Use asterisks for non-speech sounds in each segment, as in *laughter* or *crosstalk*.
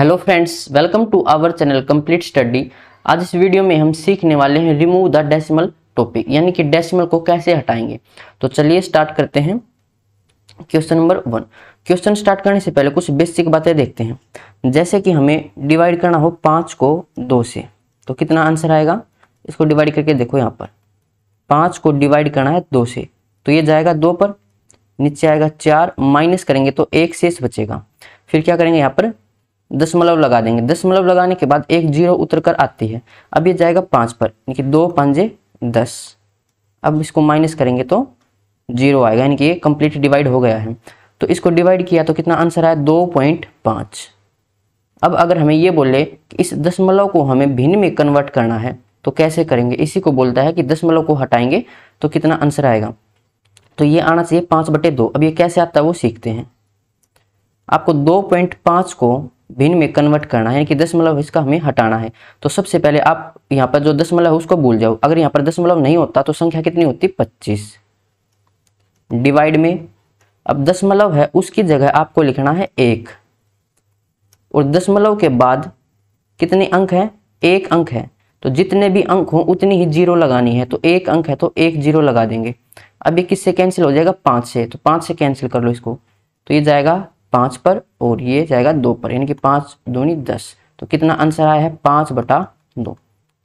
Hello friends welcome to our channel complete study आज इस video में हम सीखने वाले हैं रिमूव द डेसिमल टॉपिक यानी कि डेसिमल को कैसे हटाएंगे तो चलिए स्टार्ट करते हैं question number one question start करने से पहले कुछ बेसिक बातें देखते हैं जैसे कि हमें डिवाइड करना हो पाँच को दो से तो कितना आंसर आएगा इसको डिवाइड करके देखो यहाँ पर पाँच को डिवाइड करना है दो से तो ये जाएगा दो पर नीचे आएगा चार माइनस करेंगे तो एक शेष बचेगा फिर क्या करेंगे यहाँ पर दशमलव लगा देंगे दशमलव लगाने के बाद एक जीरो उतर कर आती है अब ये जाएगा पाँच पर यानी कि दो पंजे दस अब इसको माइनस करेंगे तो जीरो आएगा यानी कि ये कंप्लीट डिवाइड हो गया है तो इसको डिवाइड किया तो कितना आंसर आया दो पॉइंट पाँच अब अगर हमें ये बोले कि इस दशमलव को हमें भिन्न में कन्वर्ट करना है तो कैसे करेंगे इसी को बोलता है कि दशमलव को हटाएंगे तो कितना आंसर आएगा तो ये आना चाहिए पाँच बटे दो अब ये कैसे आता है वो सीखते हैं आपको दो पॉइंट पाँच को भिन्न में कन्वर्ट करना है यानी कि दशमलव इसका हमें हटाना है तो सबसे पहले आप यहाँ पर जो दशमलव है उसको भूल जाओ अगर यहाँ पर दशमलव नहीं होता तो संख्या कितनी होती पच्चीस डिवाइड में अब दशमलव है उसकी जगह आपको लिखना है एक और दशमलव के बाद कितने अंक हैं एक अंक है तो जितने भी अंक हों उतनी ही जीरो लगानी है तो एक अंक है तो एक जीरो लगा देंगे अब ये किससे कैंसिल हो जाएगा पाँच से तो पाँच से कैंसिल कर लो इसको तो ये जाएगा पाँच पर और ये जाएगा दो पर यानी कि पाँच दूनी दस तो कितना आंसर आया है पाँच बटा दो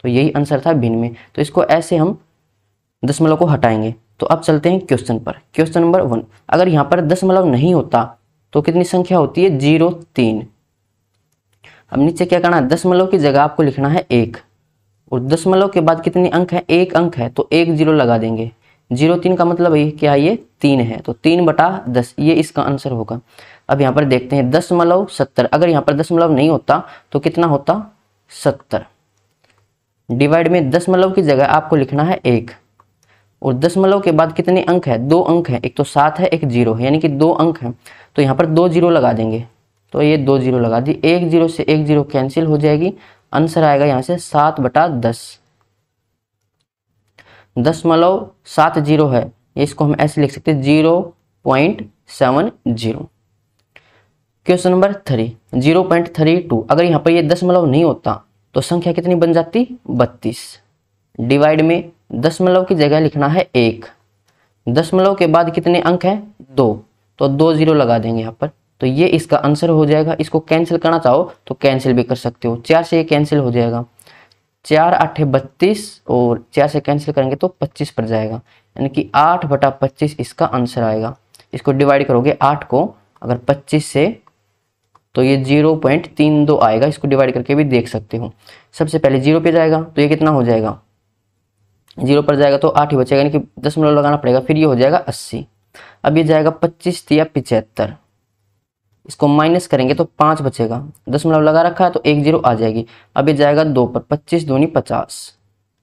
तो यही आंसर था भिन्न में तो इसको ऐसे हम दशमलव को हटाएंगे तो अब चलते हैं क्वेश्चन पर क्वेश्चन नंबर वन अगर यहाँ पर दशमलव नहीं होता तो कितनी संख्या होती है जीरो तीन अब नीचे क्या करना है दशमलव की जगह आपको लिखना है एक और दशमलव के बाद कितने अंक है एक अंक है तो एक जीरो लगा देंगे जीरो तीन का मतलब ये क्या ये तीन है तो तीन बटा दस ये इसका आंसर होगा अब यहाँ पर देखते हैं दशमलव सत्तर अगर यहाँ पर दशमलव नहीं होता तो कितना होता सत्तर डिवाइड में दशमलव की जगह आपको लिखना है एक और दशमलव के बाद कितने अंक है दो अंक है एक तो सात है एक जीरो है यानी कि दो अंक है तो यहाँ पर दो जीरो लगा देंगे तो ये दो जीरो लगा दी एक जीरो से एक जीरो कैंसिल हो जाएगी आंसर आएगा यहाँ से सात बटा दस दशमलव सात जीरो है इसको हम ऐसे लिख सकते हैं zero point seven zero question number three zero point three two अगर यहाँ पर ये दशमलव नहीं होता तो संख्या कितनी बन जाती बत्तीस डिवाइड में दशमलव की जगह लिखना है एक दशमलव के बाद कितने अंक हैं दो तो दो जीरो लगा देंगे यहाँ पर तो ये इसका आंसर हो जाएगा इसको कैंसिल करना चाहो तो कैंसिल भी कर सकते हो चार से ये कैंसिल हो जाएगा चार आठे बत्तीस और चार से कैंसिल करेंगे तो पच्चीस पर जाएगा यानी कि आठ बटा पच्चीस इसका आंसर आएगा इसको डिवाइड करोगे आठ को अगर पच्चीस से तो ये जीरो पॉइंट तीन दो आएगा इसको डिवाइड करके भी देख सकते हो सबसे पहले जीरो पे जाएगा तो ये कितना हो जाएगा जीरो पर जाएगा तो आठ ही बचेगा यानी कि मिनट लगाना पड़ेगा फिर ये हो जाएगा अस्सी अब ये जाएगा पच्चीस या पिचहत्तर इसको माइनस करेंगे तो पाँच बचेगा दस मिनट लगा रखा है तो एक जीरो आ जाएगी अब ये जाएगा दो पर पच्चीस दूनी पचास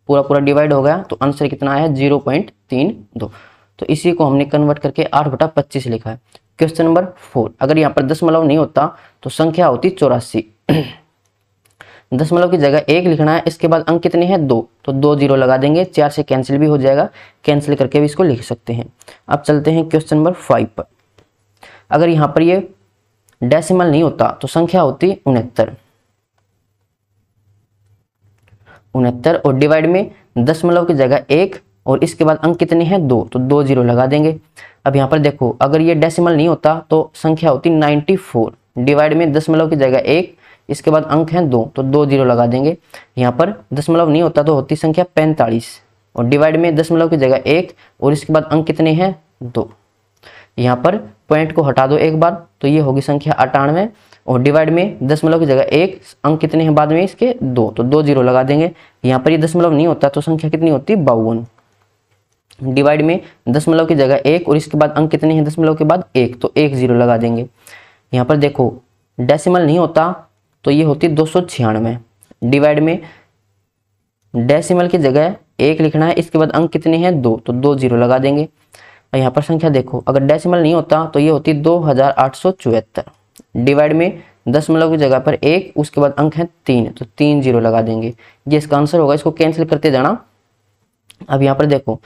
पूरा पूरा डिवाइड हो गया तो आंसर कितना आया जीरो पॉइंट तीन दो तो इसी को हमने कन्वर्ट करके आठ बटा पच्चीस लिखा है क्वेश्चन नंबर फोर अगर यहाँ पर दशमलव नहीं होता तो संख्या होती चौरासी *clears throat* दशमलव की जगह एक लिखना है इसके बाद अंक कितने हैं दो तो दो जीरो लगा देंगे चार से कैंसिल भी हो जाएगा कैंसिल करके भी इसको लिख सकते हैं अब चलते हैं क्वेश्चन नंबर फाइव पर अगर यहाँ पर ये डेसिमल नहीं होता तो संख्या होती उनहत्तर उनहत्तर और डिवाइड में दशमलव की जगह एक और इसके बाद अंक कितने हैं दो तो दो जीरो लगा देंगे अब यहाँ पर देखो अगर ये डेसिमल नहीं होता तो संख्या होती 94 डिवाइड में दशमलव की जगह एक इसके बाद अंक हैं दो तो दो जीरो लगा देंगे यहाँ पर दशमलव नहीं होता तो होती संख्या पैंतालीस और डिवाइड में दशमलव की जगह एक और इसके बाद अंक कितने हैं दो यहाँ पर पॉइंट को हटा दो एक बार तो ये होगी संख्या अठानवे और डिवाइड में दशमलव की जगह एक अंक कितने हैं बाद में इसके दो तो दो जीरो लगा देंगे यहाँ पर ये दशमलव नहीं होता तो संख्या कितनी होती बावन डिवाइड में दशमलव की जगह एक और इसके बाद अंक कितने हैं दशमलव के बाद एक तो एक जीरो लगा देंगे यहाँ पर देखो डेसिमल नहीं होता तो ये होती दो सौ छियानवे डिवाइड में डेसिमल की जगह एक लिखना है इसके बाद अंक कितने हैं दो तो दो जीरो लगा देंगे और यहाँ पर संख्या देखो अगर डेसिमल नहीं होता तो ये होती दो हजार आठ सौ चौहत्तर डिवाइड में दशमलव की जगह पर एक उसके बाद अंक है तीन तो तीन जीरो लगा देंगे ये इसका आंसर होगा इसको कैंसिल करते जाना अब यहाँ पर देखो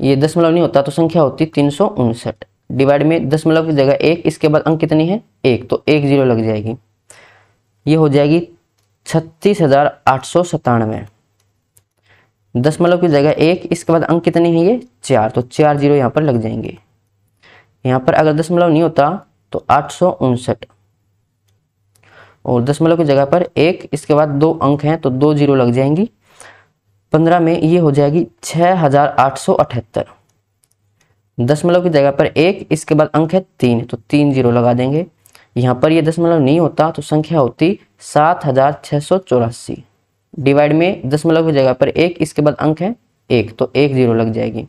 ये दशमलव नहीं होता तो संख्या होती तीन सौ उनसठ डिवाइड में दशमलव की जगह एक इसके बाद अंक कितनी है एक तो एक जीरो लग जाएगी ये हो जाएगी छत्तीस हजार आठ सौ सतानवे दशमलव की जगह एक इसके बाद अंक कितने हैं ये चार तो चार जीरो यहाँ पर लग जाएंगे यहाँ पर अगर दशमलव नहीं होता तो आठ सौ उनसठ और दशमलव की जगह पर एक इसके बाद दो अंक हैं तो दो जीरो लग जाएंगी पंद्रह में ये हो जाएगी छः हजार आठ सौ अठहत्तर दशमलव की जगह पर एक इसके बाद अंक है तीन तो तीन जीरो लगा देंगे यहाँ पर ये दशमलव नहीं होता तो संख्या होती सात हजार छः सौ चौरासी डिवाइड में दशमलव की जगह पर एक इसके बाद अंक है एक तो एक जीरो लग जाएगी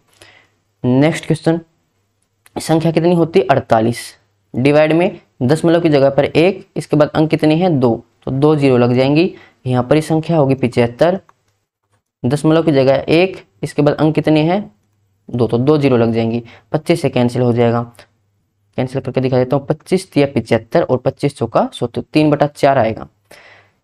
नेक्स्ट क्वेश्चन संख्या कितनी होती है अड़तालीस डिवाइड में दशमलव की जगह पर एक इसके बाद अंक कितने हैं दो तो दो जीरो लग जाएंगी यहाँ पर ये संख्या होगी पिचहत्तर दशमलव की जगह एक इसके बाद अंक कितने हैं दो तो दो जीरो लग जाएंगी पच्चीस से कैंसिल हो जाएगा कैंसिल करके दिखा देता हूँ पच्चीस या पिचहत्तर और पच्चीस चौका सो तो तीन बटा चार आएगा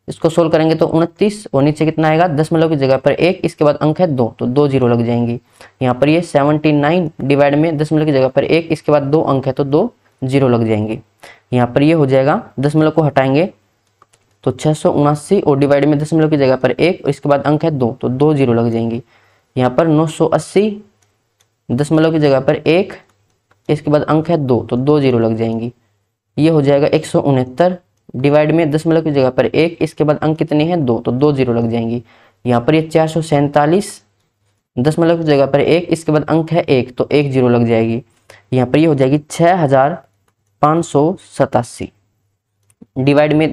इसको सोल्व करेंगे तो उनतीस और नीचे कितना आएगा दशमलव की जगह पर एक इसके बाद अंक है दो तो दो जीरो लग जाएंगी यहाँ पर ये सेवनटी नाइन डिवाइड में दशमलव की जगह पर एक इसके बाद दो अंक है तो दो जीरो लग जाएंगे यहाँ पर ये हो जाएगा दशमलव को हटाएंगे तो छः सौ उनासी और डिवाइड में दशमलव की जगह पर एक और इसके बाद अंक है दो तो दो जीरो लग जाएंगी यहाँ पर नौ सौ अस्सी दशमलव की जगह पर एक इसके बाद अंक है दो तो दो जीरो लग जाएंगी ये हो जाएगा एक सौ उनहत्तर डिवाइड में दशमलव की जगह पर एक इसके बाद अंक कितने हैं दो तो दो जीरो लग जाएंगी यहाँ पर ये चार सौ सैंतालीस दशमलव की जगह पर एक इसके बाद अंक है एक तो एक जीरो लग जाएगी यहाँ पर ये हो जाएगी छः हजार पाँच सौ सतासी डिवाइड में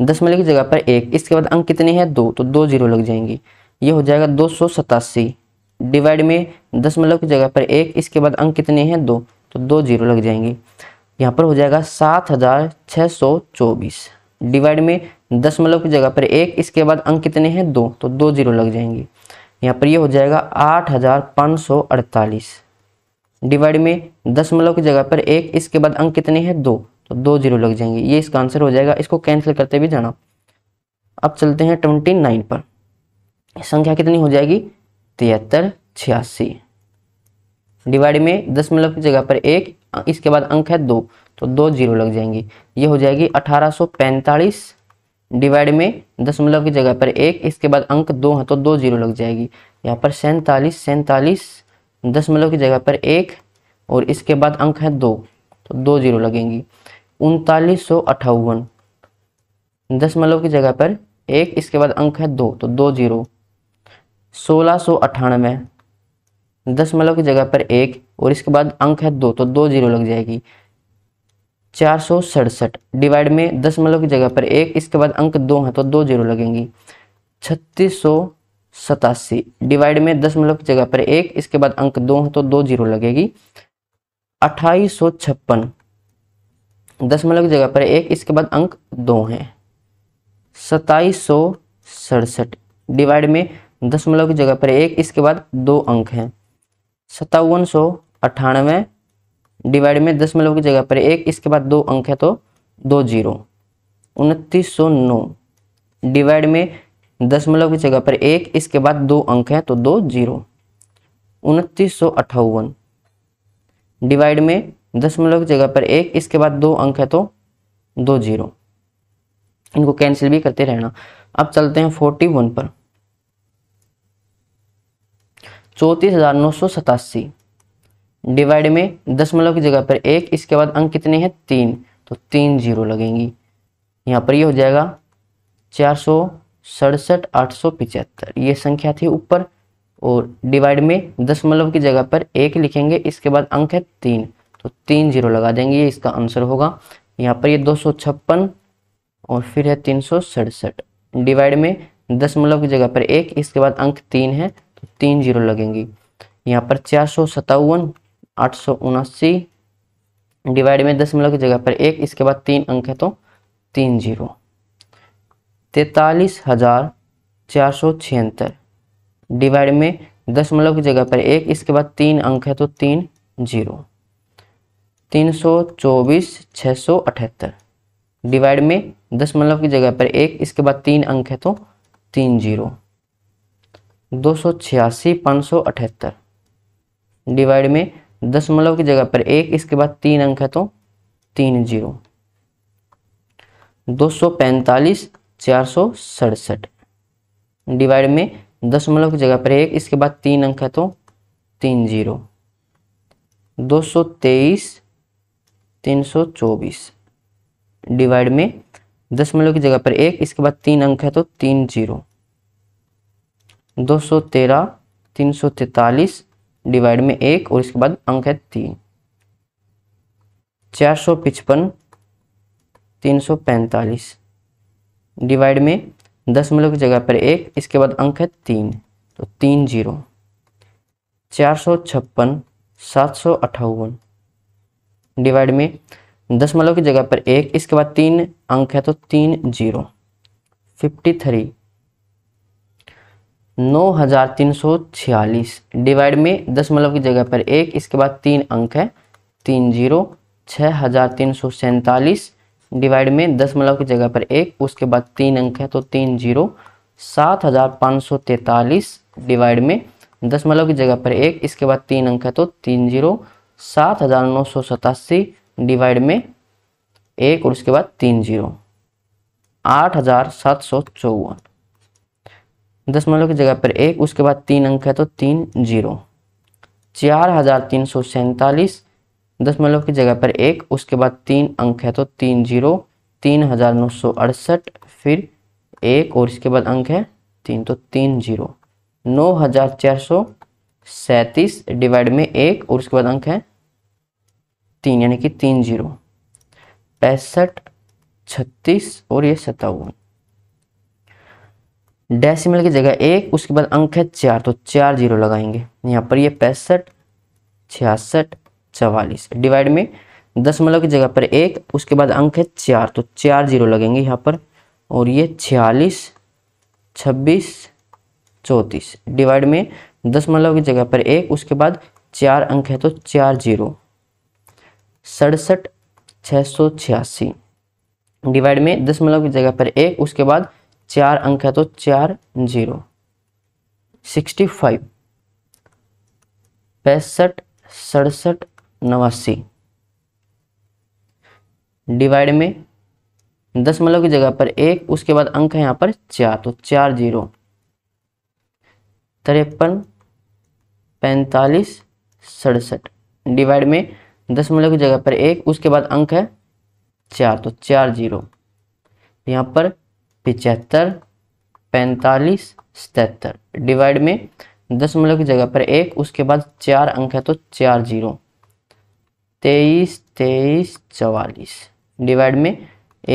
दशमलव की जगह पर एक इसके बाद अंक कितने हैं दो तो दो जीरो लग जाएंगी ये हो जाएगा दो सौ सतासी डिवाइड में दशमलव की जगह पर एक इसके बाद अंक कितने हैं दो तो दो जीरो लग जाएंगे यहाँ पर हो जाएगा सात हजार छः सौ चौबीस डिवाइड में दशमलव की जगह पर एक इसके बाद अंक कितने हैं दो तो दो जीरो लग जाएंगे यहाँ पर ये यह हो जाएगा आठ हजार पाँच सौ अड़तालीस डिवाइड में दशमलव की जगह पर एक इसके बाद अंक कितने हैं दो तो दो जीरो लग जाएंगे ये इसका आंसर हो जाएगा इसको कैंसिल करते भी जाना अब चलते हैं ट्वेंटी नाइन पर संख्या कितनी हो जाएगी तिहत्तर छियासी डिवाइड में दशमलव मतलब की जगह पर एक इसके बाद अंक है दो तो दो जीरो लग जाएंगे ये हो जाएगी अठारह सौ पैंतालीस डिवाइड में दशमलव मतलब की जगह पर एक इसके बाद अंक दो है तो दो जीरो लग जाएगी यहाँ पर सैंतालीस सैंतालीस दशमलव मतलब की जगह पर एक और इसके बाद अंक है दो तो दो जीरो लगेंगी उनतालीस सौ अट्ठावन दशमलव की जगह पर एक इसके बाद अंक है दो तो दो जीरो सोलह सौ अट्ठानवे दशमलव की जगह पर एक और इसके बाद अंक है दो तो दो जीरो लग जाएगी चार सौ सड़सठ डिवाइड में दशमलव की जगह पर एक इसके बाद अंक दो है तो दो जीरो लगेंगी छत्तीस सौ सतासी डिवाइड में दशमलव की जगह पर एक इसके बाद अंक दो है तो दो जीरो लगेगी अट्ठाईस सौ छप्पन दशमलव की जगह पर एक इसके बाद अंक दो हैं सताईस सौ सड़सठ डिवाइड में दशमलव की जगह पर एक इसके बाद दो अंक हैं सत्तावन सौ अट्ठानवे डिवाइड में दशमलव की जगह पर एक इसके बाद दो अंक है तो दो जीरो उनतीस सौ नौ डिवाइड में दशमलव की जगह पर एक इसके बाद दो अंक है तो दो जीरो उनतीस सौ अट्ठावन डिवाइड में दशमलव की जगह पर एक इसके बाद दो अंक है तो दो जीरो इनको कैंसिल भी करते रहना अब चलते हैं फोर्टी वन पर चौंतीस हजार नौ सौ सतासी डिवाइड में दशमलव की जगह पर एक इसके बाद अंक कितने हैं तीन तो तीन जीरो लगेंगी यहाँ पर ये यह हो जाएगा चार सौ सड़सठ आठ सौ पिचहत्तर ये संख्या थी ऊपर और डिवाइड में दशमलव की जगह पर एक लिखेंगे इसके बाद अंक है तीन तो तीन जीरो लगा देंगे ये इसका आंसर होगा यहाँ पर ये दो और फिर है तीन डिवाइड में दशमलव मतलब की जगह पर एक इसके बाद अंक तीन है तो तीन जीरो लगेंगी यहाँ पर चार सौ सत्तावन आठ सौ उनासी डिवाइड में दशमलव मतलब की जगह पर एक इसके बाद तीन अंक है तो तीन जीरो तैतालीस हजार चार सौ छिहत्तर डिवाइड में दशमलव मतलब की जगह पर एक इसके बाद तीन अंक है तो तीन जीरो तीन सौ चौबीस सौ अठहत्तर डिवाइड में दशमलव मतलब की जगह पर एक इसके बाद तीन अंक है तो तीन जीरो दो सौ छियासी पाँच सौ अठहत्तर डिवाइड में दशमलव मतलब की जगह पर एक इसके बाद तीन अंक है तो तीन जीरो दो सौ पैंतालीस चार सौ सड़सठ डिवाइड में दशमलव मतलब की जगह पर एक इसके बाद तीन अंक है तो तीन जीरो दो सौ तेईस तीन सौ चौबीस डिवाइड में दशमलव की जगह पर एक इसके बाद तीन अंक है तो तीन जीरो दो सौ तेरह तीन सौ तैतालीस डिवाइड में एक और इसके बाद अंक है तीन चार सौ पचपन तीन सौ पैंतालीस डिवाइड में दशमलव की जगह पर एक इसके बाद अंक है तीन तो तीन जीरो चार सौ छप्पन सात सौ अठावन डिवाइड में दशमलव की जगह पर एक इसके बाद तीन अंक है तो तीन जीरो फिफ्टी थ्री नौ हजार तीन सौ छियालीस डिवाइड में दशमलव की जगह पर एक इसके बाद तीन अंक है तीन जीरो छः हजार तीन सौ सैंतालीस डिवाइड में दशमलव की जगह पर एक उसके बाद तीन अंक है तो तीन जीरो सात हजार पाँच सौ तैतालीस डिवाइड में दशमलव की जगह पर एक इसके बाद तीन अंक है तो तीन जीरो सात हज़ार नौ सौ सतासी डिवाइड में एक और उसके बाद तीन जीरो आठ हज़ार सात सौ चौवन दशमलव की जगह पर एक उसके बाद तीन अंक है तो तीन जीरो चार हज़ार तीन सौ सैंतालीस दशमलव की जगह पर एक उसके बाद तीन अंक है तो तीन जीरो तीन हज़ार नौ सौ अड़सठ फिर एक और इसके बाद अंक है तीन तो तीन जीरो नौ हज़ार चार सौ सैतीस डिवाइड में एक और उसके बाद अंक है तीन यानी कि तीन जीरो पैंसठ छत्तीस और ये सत्तावन डेसिमल की जगह एक उसके बाद अंक है चार तो चार जीरो लगाएंगे यहाँ पर ये पैंसठ छियासठ चवालीस डिवाइड में दशमलव की जगह पर एक उसके बाद अंक है चार तो चार जीरो लगेंगे यहाँ पर और ये छियालीस छब्बीस चौंतीस डिवाइड में दशमलव की जगह पर एक उसके बाद चार अंक है तो चार जीरो सड़सठ छः सौ छियासी डिवाइड में दशमलव की जगह पर एक उसके बाद चार अंक है तो चार जीरो सिक्सटी फाइव पैंसठ सड़सठ नवासी डिवाइड में दशमलव की जगह पर एक उसके बाद अंक है यहाँ पर चार तो चार जीरो तिरपन पैंतालीस सड़सठ डिवाइड में दस मूल्य मतलब की जगह पर एक उसके बाद अंक है चार तो चार जीरो यहाँ पर पिचहत्तर पैंतालीस सतहत्तर डिवाइड में दस मूल्य मतलब की जगह पर एक उसके बाद चार अंक है तो चार जीरो तेईस तेईस चवालीस डिवाइड में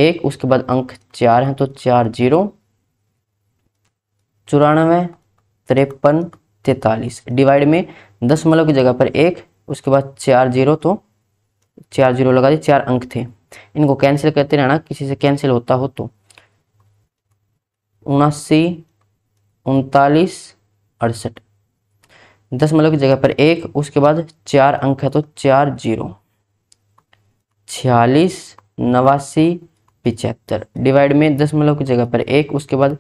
एक उसके बाद अंक चार हैं तो चार जीरो चौरानवे तिरपन तैतालीस डिवाइड में दशमलव की जगह पर एक उसके बाद चार जीरो तो चार जीरो लगा दी चार अंक थे इनको कैंसिल करते रहना किसी से कैंसिल होता हो तो उनासी उनतालीस अड़सठ दशमलव की जगह पर एक उसके बाद चार अंक है तो चार जीरो छियालीस नवासी पिचहत्तर डिवाइड में दशमलव की जगह पर एक उसके बाद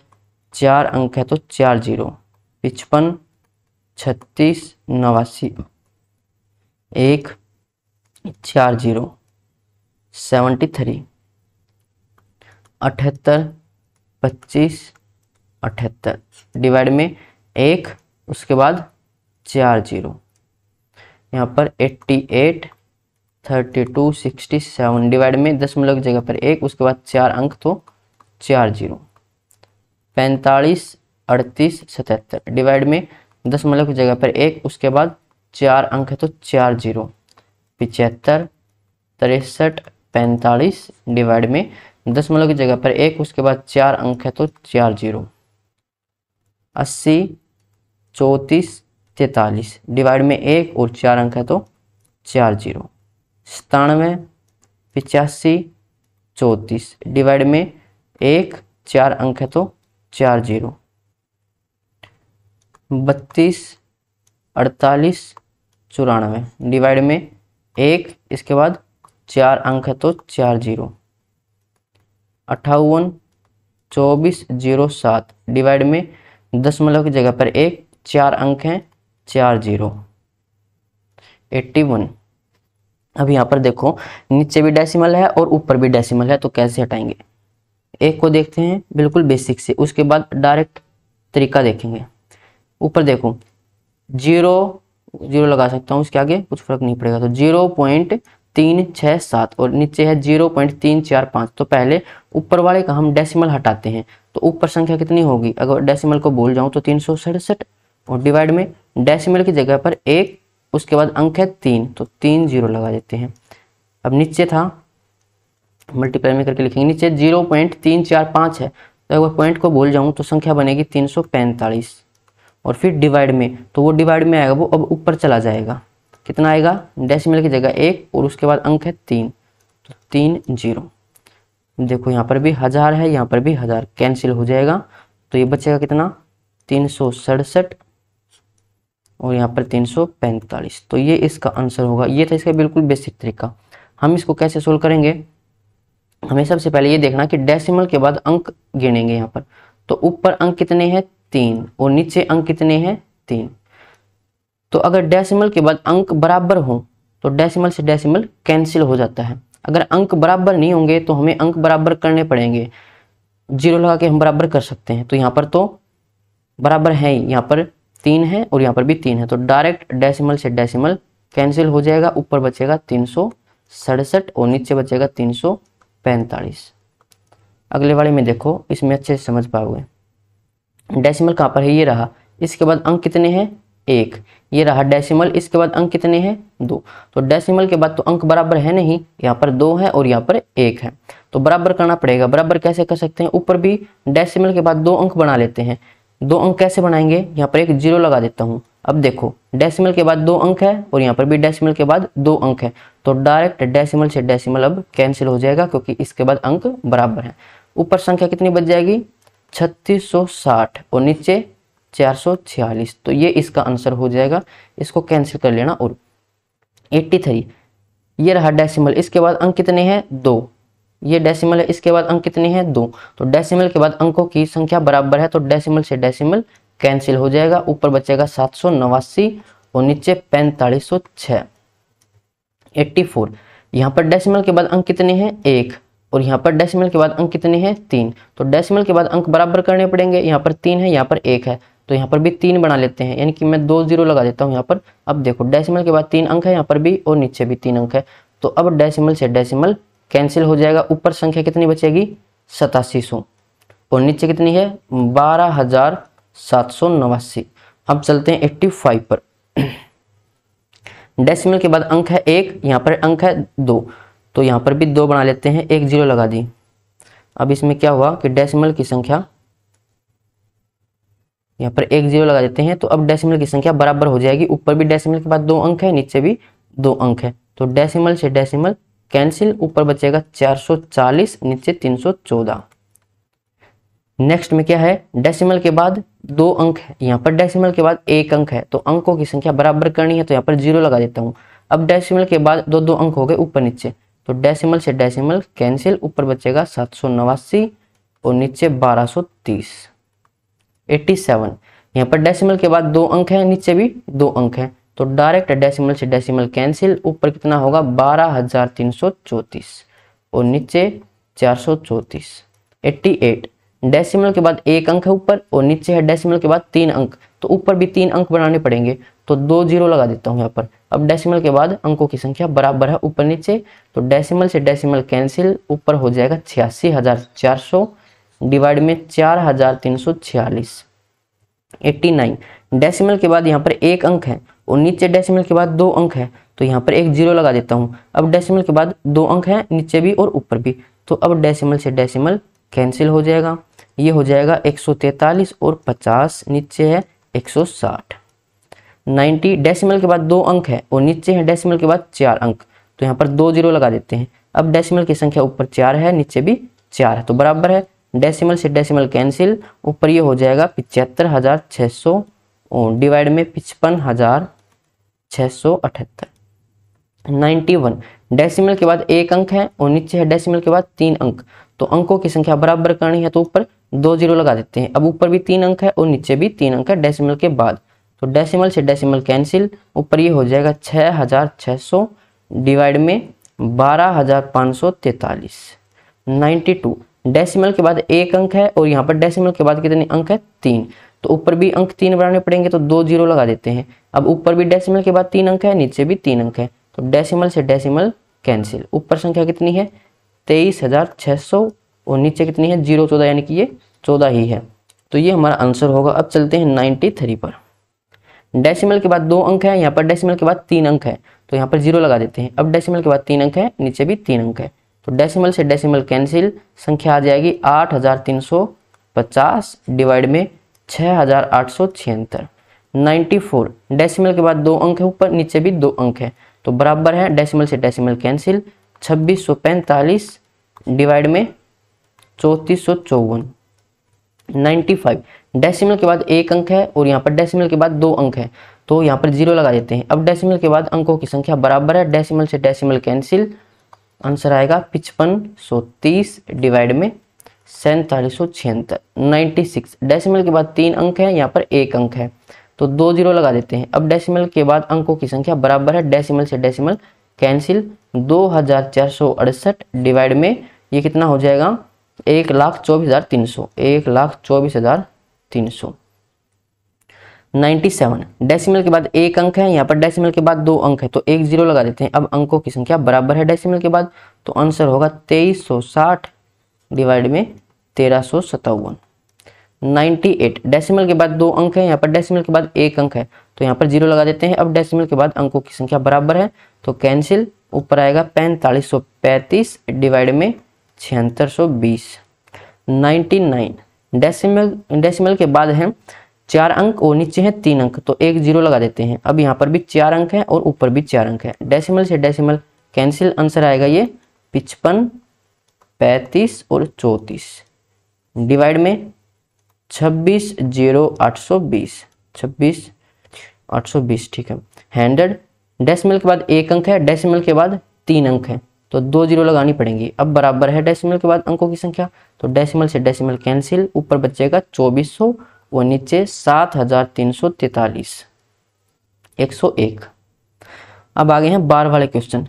चार अंक है तो चार जीरो पिचपन छत्तीस नवासी एक चार जीरो सेवेंटी थ्री अठहत्तर पच्चीस अठहत्तर डिवाइड में एक उसके बाद चार जीरो यहाँ पर eighty eight thirty two sixty seven divide में दशमलव जगह पर एक उसके बाद चार अंक तो चार जीरो पैंतालीस अड़तीस सतहत्तर डिवाइड में दशमलव मतलब की जगह पर एक उसके बाद चार अंक है तो चार जीरो पिचहत्तर तिरसठ पैंतालीस डिवाइड में दशमलव मतलब की जगह पर एक उसके बाद चार अंक है तो चार जीरो अस्सी चौंतीस तैतालीस डिवाइड में एक और चार अंक है तो चार जीरो सतानवे पिचासी चौंतीस डिवाइड में एक चार अंक है तो चार जीरो बत्तीस अड़तालीस चौरानवे डिवाइड में एक इसके बाद चार अंक है तो चार जीरो अट्ठावन चौबीस जीरो सात डिवाइड में दशमलव मतलब की जगह पर एक चार अंक हैं चार जीरो एट्टी वन अब यहाँ पर देखो नीचे भी डेसिमल है और ऊपर भी डेसिमल है तो कैसे हटाएंगे एक को देखते हैं बिल्कुल बेसिक से उसके बाद डायरेक्ट तरीका देखेंगे ऊपर देखो जीरो जीरो लगा सकता हूँ इसके आगे कुछ फर्क नहीं पड़ेगा तो जीरो पॉइंट तीन छः सात और नीचे है जीरो पॉइंट तीन चार पाँच तो पहले ऊपर वाले का हम डेसिमल हटाते हैं तो ऊपर संख्या कितनी होगी अगर डेसिमल को बोल जाऊँ तो तीन सौ सड़सठ और डिवाइड में डेसिमल की जगह पर एक उसके बाद अंक है तीन तो तीन जीरो लगा देते हैं अब नीचे था मल्टीप्लाई में करके लिखेंगे नीचे जीरो पॉइंट तीन चार पाँच है तो अगर पॉइंट को बोल जाऊँ तो संख्या बनेगी तीन सौ पैंतालीस और फिर डिवाइड में तो वो डिवाइड में आएगा वो अब ऊपर चला जाएगा कितना आएगा डेसिमल की जगह एक और उसके बाद अंक है तीन तो तीन जीरो देखो यहाँ पर भी हज़ार है यहाँ पर भी हज़ार कैंसिल हो जाएगा तो ये बचेगा कितना तीन सौ सड़सठ और यहाँ पर तीन सौ पैंतालीस तो ये इसका आंसर होगा ये था इसका बिल्कुल बेसिक तरीका हम इसको कैसे सोल्व करेंगे हमें सबसे पहले ये देखना कि डेसिमल के बाद अंक गिनेंगे यहाँ पर तो ऊपर अंक कितने हैं तीन और नीचे अंक कितने हैं तीन तो अगर डेसिमल के बाद अंक बराबर हो तो डेसिमल से डेसिमल कैंसिल हो जाता है अगर अंक बराबर नहीं होंगे तो हमें अंक बराबर करने पड़ेंगे जीरो लगा के हम बराबर कर सकते हैं तो यहाँ पर तो बराबर है ही यहाँ पर तीन है और यहाँ पर भी तीन है तो डायरेक्ट डेसिमल से डेसिमल कैंसिल हो जाएगा ऊपर बचेगा तीन सौ सड़सठ और नीचे बचेगा तीन सौ पैंतालीस अगले वाले में देखो इसमें अच्छे से समझ पाओगे डेसिमल कहाँ पर है ये रहा इसके बाद अंक कितने हैं एक ये रहा डेसिमल इसके बाद अंक कितने हैं दो तो डेसिमल के बाद तो अंक बराबर है नहीं यहाँ पर दो है और यहाँ पर एक है तो बराबर करना पड़ेगा बराबर कैसे कर सकते हैं ऊपर भी डेसिमल के बाद दो अंक बना लेते हैं दो अंक कैसे बनाएंगे यहाँ पर एक जीरो लगा देता हूँ अब देखो डेसिमल के बाद दो अंक है और यहाँ पर भी डेसिमल के बाद दो अंक है तो डायरेक्ट डेसिमल से डेसिमल अब कैंसिल हो जाएगा क्योंकि इसके बाद अंक बराबर है ऊपर संख्या कितनी बच जाएगी 3660 और नीचे 446 तो ये इसका आंसर हो जाएगा इसको कैंसिल कर लेना और 83 ये रहा डेसिमल इसके बाद अंक कितने हैं दो ये डेसिमल है इसके बाद अंक कितने हैं दो तो डेसिमल के बाद अंकों की संख्या बराबर है तो डेसिमल से डेसिमल कैंसिल हो जाएगा ऊपर बचेगा सात सौ नवासी और नीचे पैंतालीस सौ छह एट्टी फोर यहाँ पर डेसिमल के बाद अंक कितने हैं एक और यहाँ पर डेसिमल के बाद अंक कितने हैं तीन तो डेसिमल के बाद अंक बराबर करने पड़ेंगे यहाँ पर तीन है यहाँ पर एक है तो यहाँ पर भी तीन बना लेते हैं यानी कि मैं दो जीरो लगा देता हूँ यहाँ पर अब देखो डेसिमल के बाद तीन अंक है यहाँ पर भी और नीचे भी तीन अंक है तो अब डेसिमल से डेसिमल कैंसिल हो जाएगा ऊपर संख्या कितनी बचेगी सतासी सौ और नीचे कितनी है बारह हजार सात सौ नवासी अब चलते हैं एट्टी फाइव पर डेसिमल *clears throat* के बाद अंक है एक यहाँ पर अंक है दो तो यहाँ पर भी दो बना लेते हैं एक जीरो लगा दी अब इसमें क्या हुआ कि डेसिमल की संख्या यहाँ पर एक जीरो लगा देते हैं तो अब डेसिमल की संख्या बराबर हो जाएगी ऊपर भी डेसिमल के बाद दो अंक है नीचे भी दो अंक है तो डेसिमल से डेसिमल कैंसिल ऊपर बचेगा 440 नीचे 314 नेक्स्ट में क्या है डेसिमल के बाद दो अंक है यहाँ पर डेसिमल के बाद एक अंक है तो अंकों की संख्या बराबर करनी है तो यहाँ पर जीरो लगा देता हूँ अब डेसिमल के बाद दो दो अंक हो गए ऊपर नीचे तो डेसिमल से डेसिमल कैंसिल ऊपर बचेगा सात सौ नवासी और नीचे बारह सौ तीस एट्टी सेवन यहाँ पर डेसिमल के बाद दो अंक हैं नीचे भी दो अंक हैं तो डायरेक्ट डेसिमल से डेसिमल कैंसिल ऊपर कितना होगा बारह हजार तीन सौ चौतीस और नीचे चार सौ चौतीस एट्टी एट डेसिमल के बाद एक अंक है ऊपर और नीचे है डेसिमल के बाद तीन अंक तो ऊपर भी तीन अंक बनाने पड़ेंगे तो दो जीरो लगा देता हूँ यहाँ पर अब डेसिमल के बाद अंकों की संख्या बराबर है ऊपर नीचे तो डेसिमल से डेसिमल कैंसिल ऊपर हो जाएगा छियासी हजार चार सौ डिवाइड में चार हजार तीन सौ छियालीस एट्टी नाइन डेसिमल के बाद यहाँ पर एक अंक है और नीचे डेसिमल के बाद दो अंक है तो यहाँ पर एक जीरो लगा देता हूँ अब डेसिमल के बाद दो अंक है नीचे भी और ऊपर भी तो अब डेसिमल से डेसिमल कैंसिल हो जाएगा ये हो जाएगा तैतालीस और पचास नीचे है साठ नाइन्टी डेसिमल के बाद दो अंक है और नीचे है डेसिमल के बाद चार अंक तो यहाँ पर दो जीरो लगा देते हैं अब डेसिमल की संख्या ऊपर चार है नीचे भी चार है तो बराबर है डेसिमल से डेसिमल कैंसिल ऊपर ये हो जाएगा पिचहत्तर हज़ार छः सौ डिवाइड में पिचपन हज़ार छः सौ अठहत्तर नाइन्टी वन डेसिमल के बाद एक अंक है और नीचे है डेसिमल के बाद तीन अंक तो अंकों की संख्या बराबर करनी है तो ऊपर दो जीरो लगा देते हैं अब ऊपर भी तीन अंक है और नीचे भी तीन अंक है डेसिमल के बाद तो डेसिमल से डेसिमल कैंसिल ऊपर ये हो जाएगा छः हज़ार छः सौ डिवाइड में बारह हज़ार पाँच सौ तैतालीस नाइन्टी टू डेसिमल के बाद एक अंक है और यहाँ पर डेसिमल के बाद कितने अंक है तीन तो ऊपर भी अंक तीन बनाने पड़ेंगे तो दो जीरो लगा देते हैं अब ऊपर भी डेसिमल के बाद तीन अंक है नीचे भी तीन अंक है तो डेसिमल से डेसिमल कैंसिल ऊपर संख्या कितनी है तेईस हज़ार छह सौ और नीचे कितनी है जीरो चौदह यानी कि ये चौदह ही है तो ये हमारा आंसर होगा अब चलते हैं नाइन्टी थ्री पर डेसिमल के बाद दो अंक है यहाँ पर डेसिमल के बाद तीन अंक है तो यहाँ पर जीरो लगा देते हैं अब डेसिमल के बाद तीन अंक है नीचे भी तीन अंक है तो डेसिमल से डेसिमल कैंसिल संख्या आ जाएगी आठ हजार तीन सौ पचास डिवाइड में छः हजार आठ सौ छिहत्तर नाइन्टी फोर डेसिमल के बाद दो अंक है ऊपर नीचे भी दो अंक है तो बराबर है डेसिमल से डेसिमल कैंसिल छब्बीस सौ पैंतालीस डिवाइड में चौंतीस सौ चौवन नाइन्टी फाइव डेसिमल के बाद एक अंक है और यहाँ पर डेसिमल के बाद दो अंक है तो यहाँ पर जीरो लगा देते हैं अब डेसिमल के बाद अंकों की संख्या बराबर है डेसिमल से डेसिमल कैंसिल आंसर आएगा पिचपन सौ तीस डिवाइड में सैंतालीस सौ छिहत्तर नाइन्टी सिक्स डेसिमल के बाद तीन अंक है यहाँ पर एक अंक है तो दो जीरो लगा देते हैं अब डेसिमल के बाद अंकों की संख्या बराबर है डेसिमल से डेसिमल कैंसिल दो हजार चार सौ अड़सठ डिवाइड में ये कितना हो जाएगा एक लाख चौबीस हज़ार तीन सौ एक लाख चौबीस हज़ार तीन सौ नाइन्टी सेवन डेसीमल के बाद एक अंक है यहाँ पर डेसिमल के बाद दो अंक है तो एक जीरो लगा देते हैं अब अंकों की संख्या बराबर है डेसीमल के बाद तो आंसर होगा तेईस सौ साठ डिवाइड में तेरह सौ सत्तावन नाइन्टी एट डेसीमल के बाद दो अंक है यहाँ पर डेसीमल के बाद एक अंक है तो यहाँ पर जीरो लगा देते हैं अब डेसिमल के बाद अंकों की संख्या बराबर है तो कैंसिल ऊपर आएगा पैंतालीस सौ पैंतीस डिवाइड में छिहत्तर सौ बीस नाइन्टी नाइन डेसिमल डेसिमल के बाद है चार अंक और नीचे है तीन अंक तो एक जीरो लगा देते हैं अब यहाँ पर भी चार अंक है और ऊपर भी चार अंक है डेसिमल से डेसिमल कैंसिल आंसर आएगा ये पिचपन पैंतीस और चौंतीस डिवाइड में छब्बीस जीरो आठ सौ बीस छब्बीस आठ सौ बीस ठीक है हंड्रेड डेसिमल के बाद एक अंक है डेसिमल के बाद तीन अंक है तो दो जीरो लगानी पड़ेंगी अब बराबर है डेसिमल के बाद अंकों की संख्या तो डेसिमल से डेसिमल कैंसिल ऊपर बचेगा चौबीस और नीचे सात हजार तीन सौ तैतालीस एक सौ एक अब आगे हैं बार वाले क्वेश्चन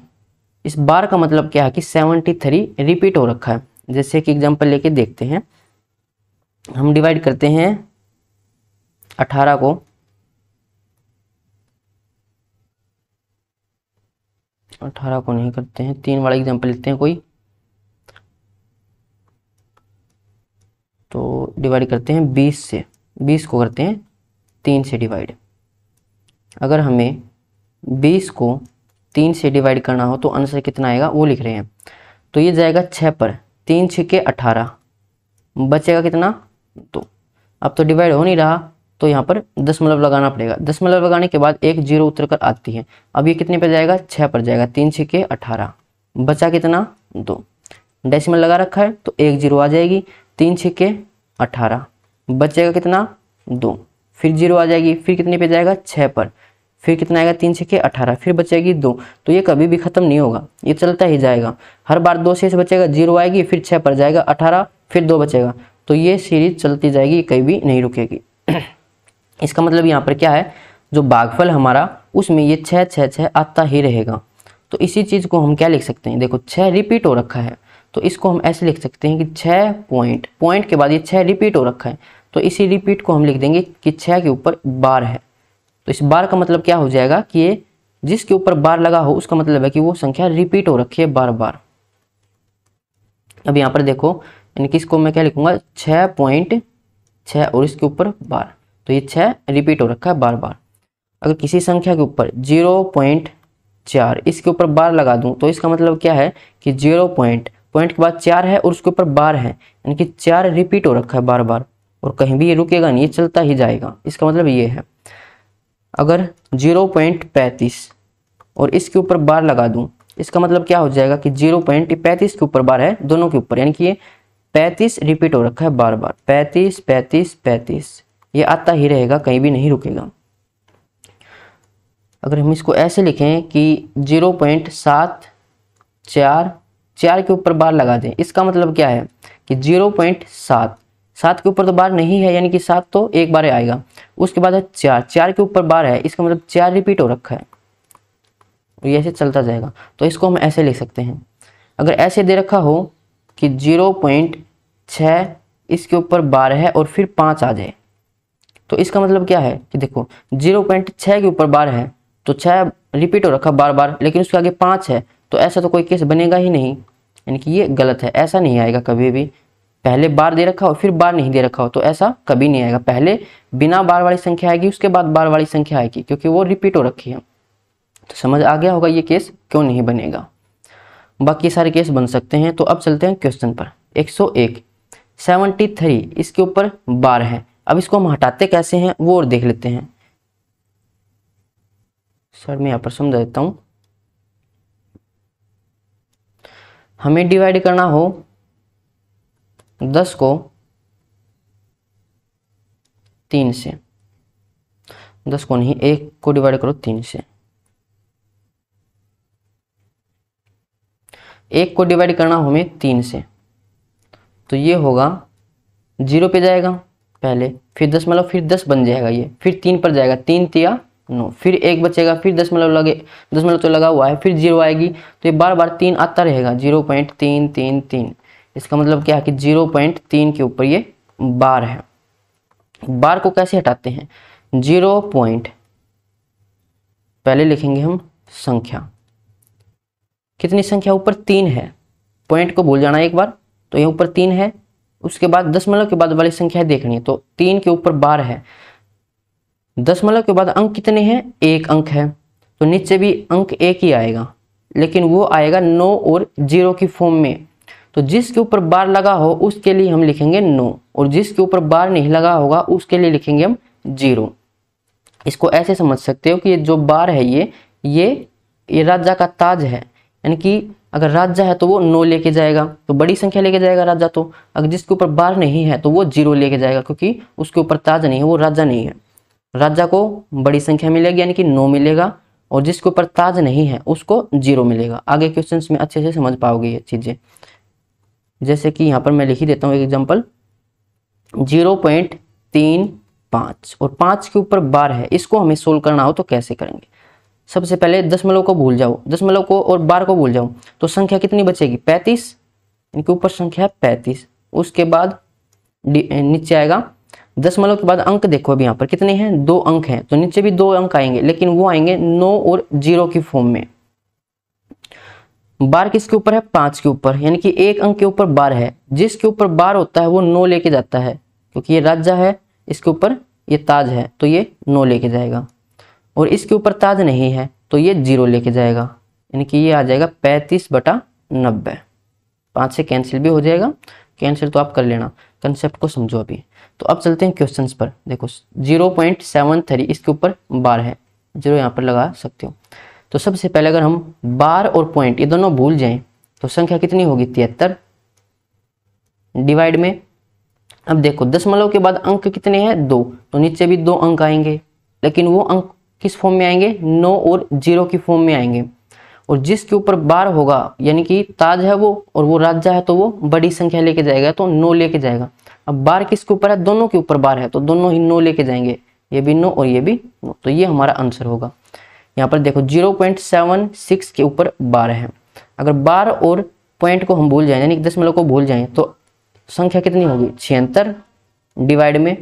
इस बार का मतलब क्या है कि सेवनटी थ्री रिपीट हो रखा है जैसे कि एग्जाम्पल लेके देखते हैं हम डिवाइड करते हैं अठारह को अठारह को नहीं करते हैं तीन वाला एग्जाम्पल लेते हैं कोई तो डिवाइड करते हैं बीस से बीस को करते हैं तीन से डिवाइड अगर हमें बीस को तीन से डिवाइड करना हो तो आंसर कितना आएगा वो लिख रहे हैं तो ये जाएगा छः पर तीन छः के अठारह बचेगा कितना तो अब तो डिवाइड हो नहीं रहा तो यहाँ पर दशमलव लगाना पड़ेगा दशमलव लगाने के बाद एक जीरो उतर कर आती है अब ये कितने पर जाएगा छः पर जाएगा तीन छः के अठारह बचा कितना दो डेसिमल लगा रखा है तो एक जीरो आ जाएगी तीन छः के अठारह बचेगा कितना दो फिर जीरो आ जाएगी फिर कितने पे जाएगा छः पर फिर कितना आएगा तीन छः के अठारह फिर बचेगी दो तो ये कभी भी खत्म नहीं होगा ये चलता ही जाएगा हर बार दो से बचेगा जीरो आएगी फिर छः पर जाएगा अठारह फिर दो बचेगा तो ये सीरीज चलती जाएगी कभी भी नहीं रुकेगी *clears throat* इसका मतलब यहाँ पर क्या है जो बागफल हमारा उसमें ये छः छः छः आता ही रहेगा तो इसी चीज़ को हम क्या लिख सकते हैं देखो छः रिपीट हो रखा है तो इसको हम ऐसे लिख सकते हैं कि छः पॉइंट पॉइंट के बाद ये छः रिपीट हो रखा है तो इसी रिपीट को हम लिख देंगे कि छः के ऊपर बार है तो इस बार का मतलब क्या हो जाएगा कि ये जिसके ऊपर बार लगा हो उसका मतलब है कि वो संख्या रिपीट हो रखी है बार बार अब यहाँ पर देखो यानी कि इसको मैं क्या लिखूंगा छः पॉइंट छः और इसके ऊपर बार तो ये छः रिपीट हो रखा है बार बार अगर किसी संख्या के ऊपर जीरो पॉइंट चार इसके ऊपर बार लगा दूँ तो इसका मतलब क्या है कि जीरो पॉइंट पॉइंट के बाद चार है और उसके ऊपर बार है यानी कि चार रिपीट हो रखा है बार बार और कहीं भी ये रुकेगा नहीं ये चलता ही जाएगा इसका मतलब ये है अगर जीरो पॉइंट पैंतीस और इसके ऊपर बार लगा दूँ इसका मतलब क्या हो जाएगा कि जीरो पॉइंट पैंतीस के ऊपर बार है दोनों के ऊपर यानी कि ये पैंतीस रिपीट हो रखा है बार बार पैंतीस पैंतीस पैंतीस ये आता ही रहेगा कहीं भी नहीं रुकेगा अगर हम इसको ऐसे लिखें कि जीरो पॉइंट सात चार चार के ऊपर बार लगा दें इसका मतलब क्या है कि जीरो पॉइंट सात सात के ऊपर तो बार नहीं है यानी कि सात तो एक बार आएगा उसके बाद है चार चार के ऊपर बार है इसका मतलब चार रिपीट हो रखा है तो ये ऐसे चलता जाएगा तो इसको हम ऐसे लिख सकते हैं अगर ऐसे दे रखा हो कि जीरो पॉइंट छः इसके ऊपर बार है और फिर पाँच आ जाए तो इसका मतलब क्या है कि देखो जीरो पॉइंट छः के ऊपर बार है तो छः रिपीट हो रखा बार बार लेकिन उसके आगे पाँच है तो ऐसा तो कोई केस बनेगा ही नहीं यानी कि ये गलत है ऐसा नहीं आएगा कभी भी पहले बार दे रखा हो फिर बार नहीं दे रखा हो तो ऐसा कभी नहीं आएगा पहले बिना बार वाली संख्या आएगी उसके बाद बार वाली संख्या आएगी क्योंकि वो रिपीट हो रखी है तो समझ आ गया होगा ये केस क्यों नहीं बनेगा बाकी सारे केस बन सकते हैं तो अब चलते हैं क्वेश्चन पर 101 73 इसके ऊपर बार है अब इसको हम हटाते कैसे हैं वो और देख लेते हैं सर मैं यहाँ पर समझा देता हूँ हमें डिवाइड करना हो दस को तीन से दस को नहीं एक को डिवाइड करो तीन से एक को डिवाइड करना हमें तीन से तो ये होगा जीरो पे जाएगा पहले फिर दस मतलब फिर दस बन जाएगा ये फिर तीन पर जाएगा तीन तिया तो नौ फिर एक बचेगा फिर दस मतलब लगे दस मतलब तो लगा हुआ है फिर जीरो आएगी तो ये बार बार तीन आता रहेगा जीरो पॉइंट तीन तीन तीन इसका मतलब क्या है कि जीरो पॉइंट तीन के ऊपर ये बार है बार को कैसे हटाते हैं जीरो पॉइंट पहले लिखेंगे हम संख्या कितनी संख्या ऊपर तीन है पॉइंट को भूल जाना एक बार तो ये ऊपर तीन है उसके बाद दशमलव के बाद वाली संख्या देखनी है तो तीन के ऊपर बारह है दशमलव के बाद अंक कितने हैं एक अंक है तो नीचे भी अंक एक ही आएगा लेकिन वो आएगा नौ और जीरो की फॉर्म में तो जिसके ऊपर बार लगा हो उसके लिए हम लिखेंगे नो और जिसके ऊपर बार नहीं लगा होगा उसके लिए लिखेंगे हम जीरो इसको ऐसे समझ सकते हो कि ये जो बार है ये ये ये राजा का ताज है यानी कि अगर राजा है तो वो नो लेके जाएगा तो बड़ी संख्या लेके जाएगा राजा तो अगर जिसके ऊपर बार नहीं है तो वो जीरो लेके जाएगा क्योंकि उसके ऊपर ताज नहीं है वो राजा नहीं है राजा को बड़ी संख्या मिलेगी यानी कि नो मिलेगा और जिसके ऊपर ताज नहीं है उसको जीरो मिलेगा आगे क्वेश्चन में अच्छे से समझ पाओगे ये चीज़ें जैसे कि यहाँ पर मैं लिख ही देता हूँ एक एग्जाम्पल जीरो पॉइंट तीन पाँच और पाँच के ऊपर बार है इसको हमें सोल्व करना हो तो कैसे करेंगे सबसे पहले दशमलव को भूल जाओ दशमलव को और बार को भूल जाओ तो संख्या कितनी बचेगी पैंतीस इनके ऊपर संख्या है पैंतीस उसके बाद नीचे आएगा दशमलव के बाद अंक देखो अभी यहाँ पर कितने हैं दो अंक हैं तो नीचे भी दो अंक आएंगे लेकिन वो आएंगे नौ और जीरो की फॉर्म में बार किसके ऊपर है पांच के ऊपर यानी कि एक अंक के ऊपर बार है जिसके ऊपर बार होता है वो नौ लेके जाता है क्योंकि ये राजा है इसके ऊपर ये ताज है तो ये नौ लेके जाएगा और इसके ऊपर ताज नहीं है तो ये जीरो लेके जाएगा यानी कि ये आ जाएगा पैंतीस बटा नब्बे पाँच से कैंसिल भी हो जाएगा कैंसिल तो आप कर लेना कंसेप्ट को समझो अभी तो अब चलते हैं क्वेश्चन पर देखो जीरो पॉइंट सेवन थ्री इसके ऊपर बार है जीरो यहाँ पर लगा सकते हो तो सबसे पहले अगर हम बार और पॉइंट ये दोनों भूल जाएं तो संख्या कितनी होगी तिहत्तर डिवाइड में अब देखो दशमलव के बाद अंक कितने हैं दो तो नीचे भी दो अंक आएंगे लेकिन वो अंक किस फॉर्म में आएंगे नो और जीरो की फॉर्म में आएंगे और जिसके ऊपर बार होगा यानी कि ताज है वो और वो राजा है तो वो बड़ी संख्या लेके जाएगा तो नो लेके जाएगा अब बार किसके ऊपर है दोनों के ऊपर बार है तो दोनों ही नो लेके जाएंगे ये भी नो और ये भी नो तो ये हमारा आंसर होगा यहाँ पर देखो 0.76 के ऊपर बार है अगर बार और पॉइंट को हम भूल जाए यानी दशमलव को भूल जाए तो संख्या कितनी होगी छिहत्तर डिवाइड में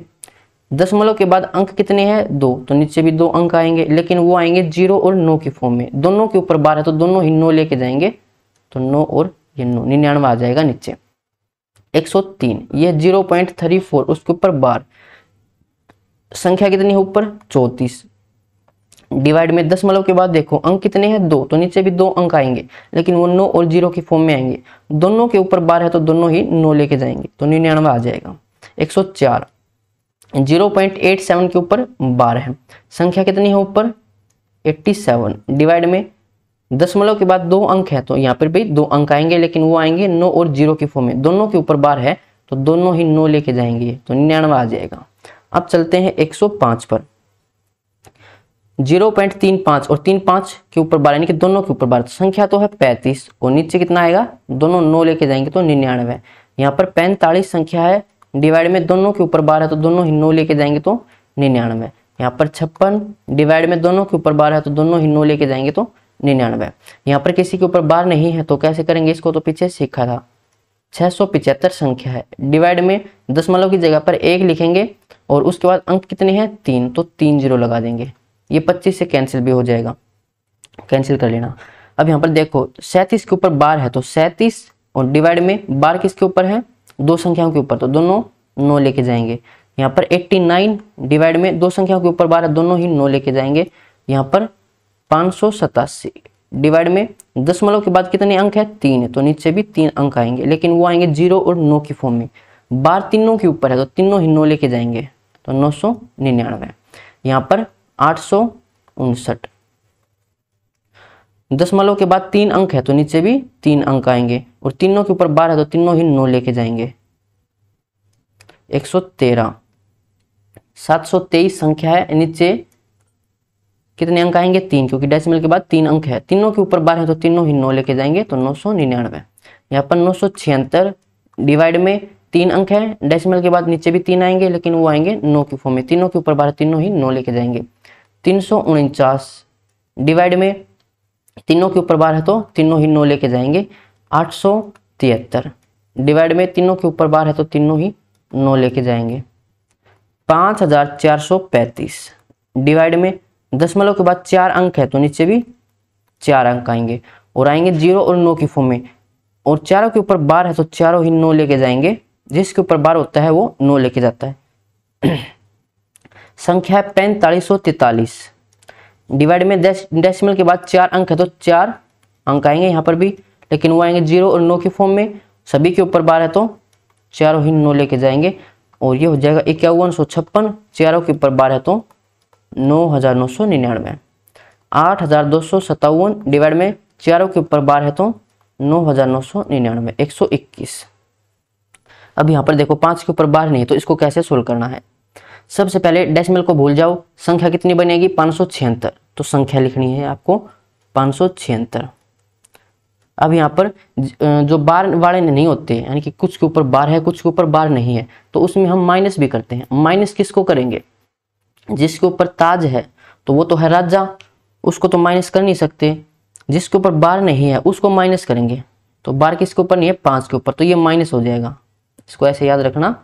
दशमलव के बाद अंक कितने हैं दो तो नीचे भी दो अंक आएंगे लेकिन वो आएंगे जीरो और नो के फॉर्म में दोनों के ऊपर बार है तो दोनों ही नो लेके जाएंगे तो नो और ये नो निन्यानवे आ जाएगा नीचे 103 ये 0.34 उसके ऊपर बार संख्या कितनी है ऊपर चौतीस डिवाइड में दशमलव के बाद देखो अंक कितने हैं दो तो नीचे भी दो अंक आएंगे लेकिन वो नो और जीरो के फॉर्म में आएंगे दोनों के ऊपर बार है तो दोनों ही नो लेके जाएंगे तो निन्यानवे आ जाएगा चार जीरो पॉइंट एट सेवन के ऊपर बार है संख्या कितनी है ऊपर एट्टी सेवन डिवाइड में दशमलव के बाद दो अंक है तो यहाँ पर भी दो अंक आएंगे लेकिन वो आएंगे नो और जीरो के फॉर्म में दोनों के ऊपर बार है तो दोनों ही नो लेके जाएंगे तो निन्यानवे आ जाएगा अब चलते हैं 105 पर जीरो पॉइंट तीन पांच और तीन पांच के ऊपर बार यानी कि दोनों के ऊपर बार तो संख्या तो है पैंतीस और नीचे कितना आएगा दोनों नो लेके जाएंगे तो निन्यानवे यहाँ पर पैंतालीस संख्या है डिवाइड में दोनों के ऊपर बारह तो दोनों ही नौ लेके जाएंगे तो निन्यानवे यहाँ पर छप्पन डिवाइड में दोनों के ऊपर बारह तो दोनों ही नौ लेके जाएंगे तो निन्यानवे यहाँ पर किसी के ऊपर बार नहीं है तो कैसे करेंगे इसको तो पीछे सीखा था छह सौ संख्या है डिवाइड में दशमलव की जगह पर एक लिखेंगे और उसके बाद अंक कितने हैं तीन तो तीन जीरो लगा देंगे ये पच्चीस से कैंसिल भी हो जाएगा कैंसिल कर लेना अब यहाँ पर देखो सैंतीस के ऊपर बार है तो सैंतीस और डिवाइड में बार किसके ऊपर है दो संख्याओं के ऊपर तो दोनों नौ लेके जाएंगे यहाँ पर 89 डिवाइड में दो संख्याओं के ऊपर 12 दोनों ही नो लेके जाएंगे यहाँ पर पाँच डिवाइड में दशमलव के बाद कितने अंक है तीन है तो नीचे भी तीन अंक आएंगे लेकिन वो आएंगे जीरो और नो की फॉर्म में बार तीनों के ऊपर है तो तीनों ही नो लेके जाएंगे तो नौ सौ निन्यानवे यहाँ पर आठ सौ उनसठ दशमलव के बाद तीन अंक है तो नीचे भी तीन अंक आएंगे और तीनों के ऊपर बारह तो तीनों ही नौ लेके जाएंगे एक सौ तेरह सात सौ तेईस संख्या है नीचे कितने अंक आएंगे तीन क्योंकि डेसिमल के बाद तीन अंक है तीनों के ऊपर बारह तो तीनों ही नौ लेके जाएंगे तो नौ सौ निन्यानवे यहाँ पर नौ सौ छिहत्तर डिवाइड में तीन अंक है डेसिमल के बाद नीचे भी तीन आएंगे लेकिन वो आएंगे नौ के फॉर्म में तीनों के ऊपर बारह तीनों ही नौ लेके जाएंगे तीन सौ उनचास डिवाइड में तीनों के ऊपर बारह तो तीनों ही नौ लेके जाएंगे आठ सौ तिहत्तर डिवाइड में तीनों के ऊपर बार है तो तीनों ही नौ लेके जाएंगे पाँच हजार चार सौ पैंतीस डिवाइड में दशमलव के बाद चार अंक है तो नीचे भी चार अंक आएंगे और आएंगे जीरो और नौ के फॉर्म में और चारों के ऊपर बार है तो चारों ही नौ लेके जाएंगे जिसके ऊपर बार होता है वो नौ लेके जाता है संख्या है पैंतालीस सौ तैतालीस डिवाइड में डेसिमल के बाद चार अंक है तो चार अंक आएंगे यहाँ पर भी लेकिन वो आएंगे जीरो और नो के फॉर्म में सभी के ऊपर बारह तो चारों ही नो लेके जाएंगे और ये हो जाएगा इक्यावन सौ छप्पन चारों के ऊपर बारह तो नौ हज़ार नौ सौ निन्यानवे आठ हज़ार दो सौ सत्तावन डिवाइड में चारों के ऊपर बारह तो नौ हज़ार नौ सौ निन्यानवे एक सौ इक्कीस अब यहाँ पर देखो पांच के ऊपर बारह नहीं तो इसको कैसे सोल्व करना है सबसे पहले डेसिमल को भूल जाओ संख्या कितनी बनेगी पाँच सौ छिहत्तर तो संख्या लिखनी है आपको पांच सौ छिहत्तर अब यहाँ पर जो बार वाले नहीं होते यानी कि कुछ के ऊपर बार है कुछ के ऊपर बार नहीं है तो उसमें हम माइनस भी करते हैं माइनस किसको करेंगे जिसके ऊपर ताज है तो वो तो है राजा उसको तो माइनस कर नहीं सकते जिसके ऊपर बार नहीं है उसको माइनस करेंगे तो बार किसके ऊपर नहीं है पांच के ऊपर तो ये माइनस हो जाएगा इसको ऐसे याद रखना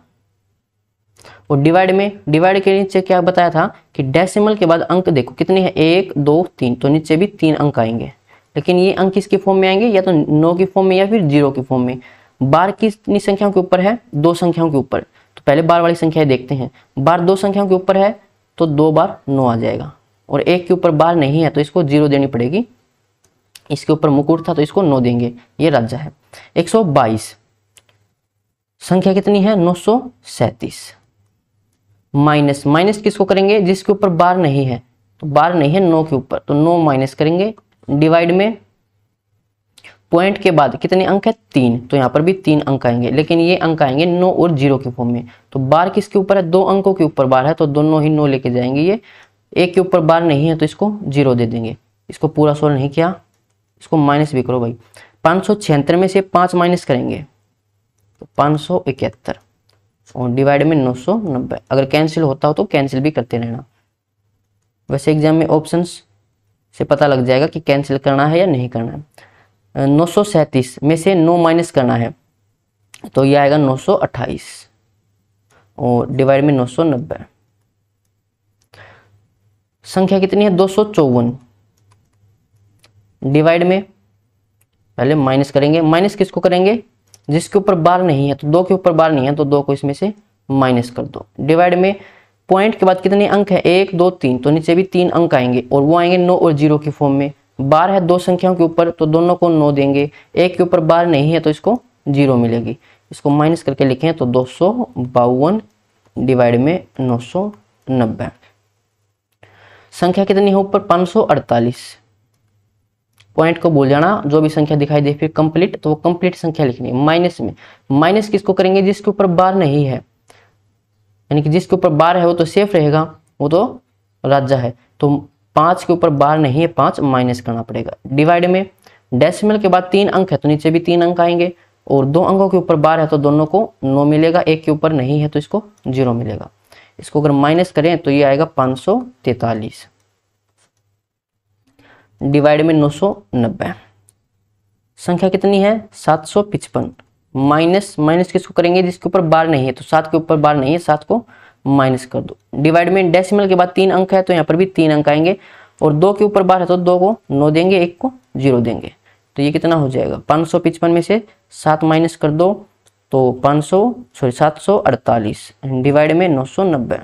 और डिवाइड में डिवाइड के नीचे क्या बताया था कि डेसिमल के बाद अंक देखो कितने हैं एक दो तीन तो नीचे भी तीन अंक आएंगे लेकिन ये अंक किसके फॉर्म में आएंगे या तो नौ के फॉर्म में या फिर जीरो के फॉर्म में बार कितनी संख्याओं के ऊपर है दो संख्याओं के ऊपर तो पहले बार वाली संख्या देखते हैं बार दो संख्याओं के ऊपर है तो दो बार नौ आ जाएगा और एक के ऊपर बार नहीं है तो इसको जीरो देनी पड़ेगी इसके ऊपर मुकुट था तो इसको नौ देंगे ये राजा है 122 संख्या कितनी है नौ सौ सैतीस माइनस माइनस किसको करेंगे जिसके ऊपर बार नहीं है तो बार नहीं है नौ के ऊपर तो नौ माइनस करेंगे डिवाइड में पॉइंट के बाद कितने अंक है तीन तो यहाँ पर भी तीन अंक आएंगे लेकिन ये अंक आएंगे नो और जीरो के फॉर्म में तो बार किसके ऊपर है दो अंकों के ऊपर बार है तो दोनों ही नो लेके जाएंगे ये एक के ऊपर बार नहीं है तो इसको जीरो दे देंगे इसको पूरा सोल्व नहीं किया इसको माइनस भी करो भाई पाँच में से पाँच माइनस करेंगे तो पाँच और डिवाइड में नौ अगर कैंसिल होता हो तो कैंसिल भी करते रहना वैसे एग्जाम में ऑप्शंस से पता लग जाएगा कि कैंसिल करना है या नहीं करना है नौ में से नौ माइनस करना है तो ये आएगा 928 और डिवाइड में 990 संख्या कितनी है दो डिवाइड में पहले माइनस करेंगे माइनस किसको करेंगे जिसके ऊपर बार नहीं है तो दो के ऊपर बार नहीं है तो दो को इसमें से माइनस कर दो डिवाइड में पॉइंट के बाद कितने अंक है एक दो तीन तो नीचे भी तीन अंक आएंगे और वो आएंगे नौ और जीरो के फॉर्म में बार है दो संख्याओं के ऊपर तो दोनों को नौ देंगे एक के ऊपर बार नहीं है तो इसको जीरो मिलेगी इसको माइनस करके लिखे तो दो सौ बावन डिवाइड में नौ नब्बे संख्या कितनी है ऊपर पांच पॉइंट को भूल जाना जो भी संख्या दिखाई दे फिर कंप्लीट तो वो कंप्लीट संख्या लिखनी है माइनस में माइनस किसको करेंगे जिसके ऊपर बार नहीं है यानी कि जिसके ऊपर बार है वो तो सेफ रहेगा वो तो राजा है तो पाँच के ऊपर बार नहीं है पाँच माइनस करना पड़ेगा डिवाइड में डेसिमल के बाद तीन अंक है तो नीचे भी तीन अंक आएंगे और दो अंकों के ऊपर बार है तो दोनों को नो मिलेगा एक के ऊपर नहीं है तो इसको जीरो मिलेगा इसको अगर माइनस करें तो ये आएगा पाँच डिवाइड में नौ संख्या कितनी है सात सौ पिचपन माइनस माइनस किसको करेंगे जिसके ऊपर बार नहीं है तो सात के ऊपर बार नहीं है सात को माइनस कर दो डिवाइड में डेसिमल के बाद तीन अंक है तो यहाँ पर भी तीन अंक आएंगे और दो के ऊपर बार है तो दो को नौ देंगे एक को जीरो देंगे तो ये कितना हो जाएगा पाँच सौ में से सात माइनस कर दो तो पाँच सौ सॉरी सात अड़तालीस डिवाइड में नौ नब्बे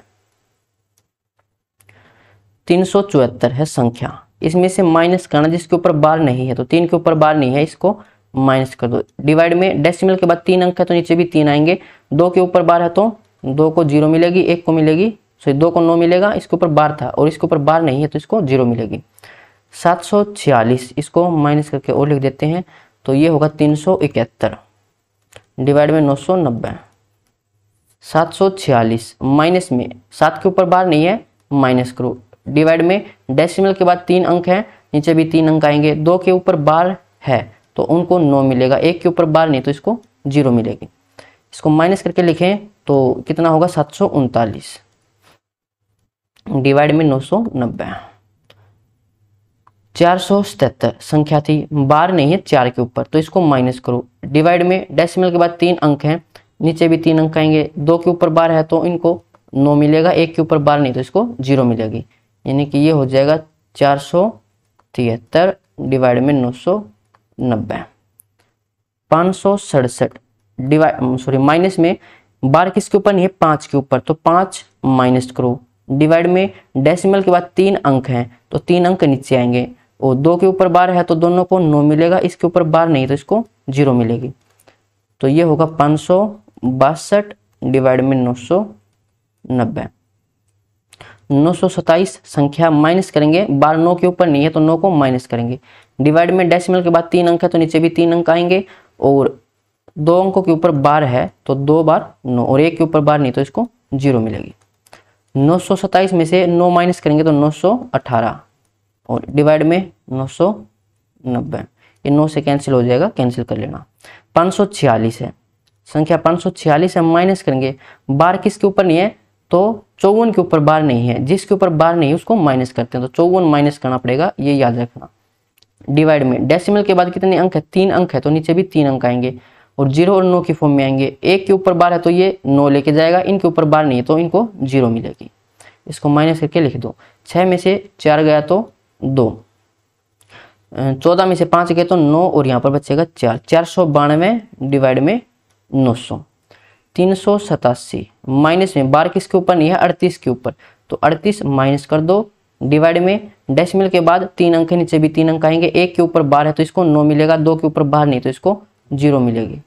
तीन सौ चौहत्तर है संख्या इसमें से माइनस करना जिसके ऊपर बार नहीं है तो तीन के ऊपर बार नहीं है इसको माइनस कर दो डिवाइड में डेसिमल के बाद तीन अंक है तो नीचे भी तीन आएंगे दो के ऊपर बार है तो दो को जीरो मिलेगी एक को मिलेगी सॉरी दो को नौ मिलेगा इसके ऊपर बार था और इसके ऊपर बार नहीं है तो इसको जीरो मिलेगी सात सौ छियालीस इसको माइनस करके और लिख देते हैं तो ये होगा तीन सौ इकहत्तर डिवाइड में नौ सौ नब्बे सात सौ छियालीस माइनस में सात के ऊपर बार नहीं है माइनस करो डिवाइड में डेसिमल के बाद तीन अंक है नीचे भी तीन अंक आएंगे दो के ऊपर बार है तो उनको नौ मिलेगा एक के ऊपर बार नहीं तो इसको जीरो मिलेगी इसको माइनस करके लिखें तो कितना होगा सात सौ उनतालीस डिवाइड में नौ सौ नब्बे चार सौ सतहत्तर संख्या थी बार नहीं है चार के ऊपर तो इसको माइनस करो डिवाइड में डेसिमल के बाद तीन अंक हैं नीचे भी तीन अंक आएंगे दो के ऊपर बार है तो इनको नौ मिलेगा एक के ऊपर बार नहीं तो इसको जीरो मिलेगी यानी कि ये हो जाएगा चार सौ तिहत्तर डिवाइड में नौ सौ नब्बे पांच सौ डिवाइड सॉरी माइनस में बार किसके ऊपर नहीं है पांच के ऊपर तो पांच माइनस करो डिवाइड में डेसिमल के बाद तीन अंक हैं तो तीन अंक नीचे आएंगे और दो के ऊपर बार है तो दोनों को नो मिलेगा इसके ऊपर बार नहीं तो इसको जीरो मिलेगी तो ये होगा पांच सौ बासठ डिवाइड में नौ सौ नब्बे नौ सौ सत्ताईस संख्या माइनस करेंगे बार नौ के ऊपर नहीं है तो नौ को माइनस करेंगे डिवाइड में डेसिमल के बाद तीन अंक है तो नीचे भी तीन अंक आएंगे और दो अंकों के ऊपर बार है तो दो बार नौ और एक के ऊपर बार नहीं तो इसको जीरो मिलेगी नौ सौ सत्ताईस में से नौ माइनस करेंगे तो नौ सौ अठारह और डिवाइड में नौ सौ नब्बे ये नौ से कैंसिल हो जाएगा कैंसिल कर लेना पाँच सौ छियालीस है संख्या पाँच सौ छियालीस हम माइनस करेंगे बार किसके ऊपर नहीं है तो चौवन के ऊपर बार नहीं है जिसके ऊपर बार नहीं है उसको माइनस करते हैं तो चौवन माइनस करना पड़ेगा ये याद रखना डिवाइड में डेसिमल के बाद कितने अंक है तीन अंक है तो नीचे भी तीन अंक आएंगे और जीरो और नौ के फॉर्म में आएंगे एक के ऊपर बार है तो ये नौ लेके जाएगा इनके ऊपर बार नहीं है तो इनको जीरो मिलेगी इसको माइनस करके लिख दो छः में से चार गया तो दो चौदह में से पाँच गए तो नौ और यहाँ पर बचेगा चार चार सौ बानवे डिवाइड में नौ सौ तीन सौ सतासी माइनस में बार किसके ऊपर नहीं है अड़तीस के ऊपर तो अड़तीस माइनस कर दो डिवाइड में डेसिमल के बाद तीन अंक के नीचे भी तीन अंक आएंगे एक के ऊपर बार है तो इसको नौ मिलेगा दो के ऊपर बार नहीं तो इसको जीरो मिलेगी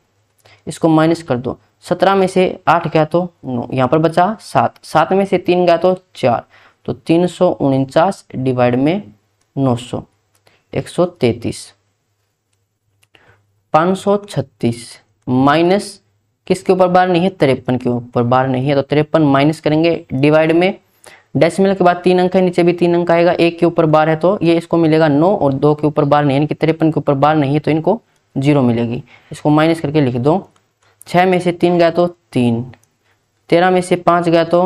इसको माइनस कर दो सत्रह में से आठ गया तो नौ यहाँ पर बचा सात सात में से तीन गया तो चार तो तीन सौ उनचास डिवाइड में नौ सौ एक सौ तैतीस पाँच सौ छत्तीस माइनस किसके ऊपर बार नहीं है तिरपन के ऊपर बार नहीं है तो तिरपन माइनस करेंगे डिवाइड में डेसिमल के बाद तीन अंक है नीचे भी तीन अंक आएगा एक के ऊपर बार है तो ये इसको मिलेगा नौ और दो के ऊपर बार नहीं यानी कि तिरपन के ऊपर बार नहीं है तो इनको जीरो मिलेगी इसको माइनस करके लिख दो छः में से तीन गया तो तीन तेरह में से पाँच गया तो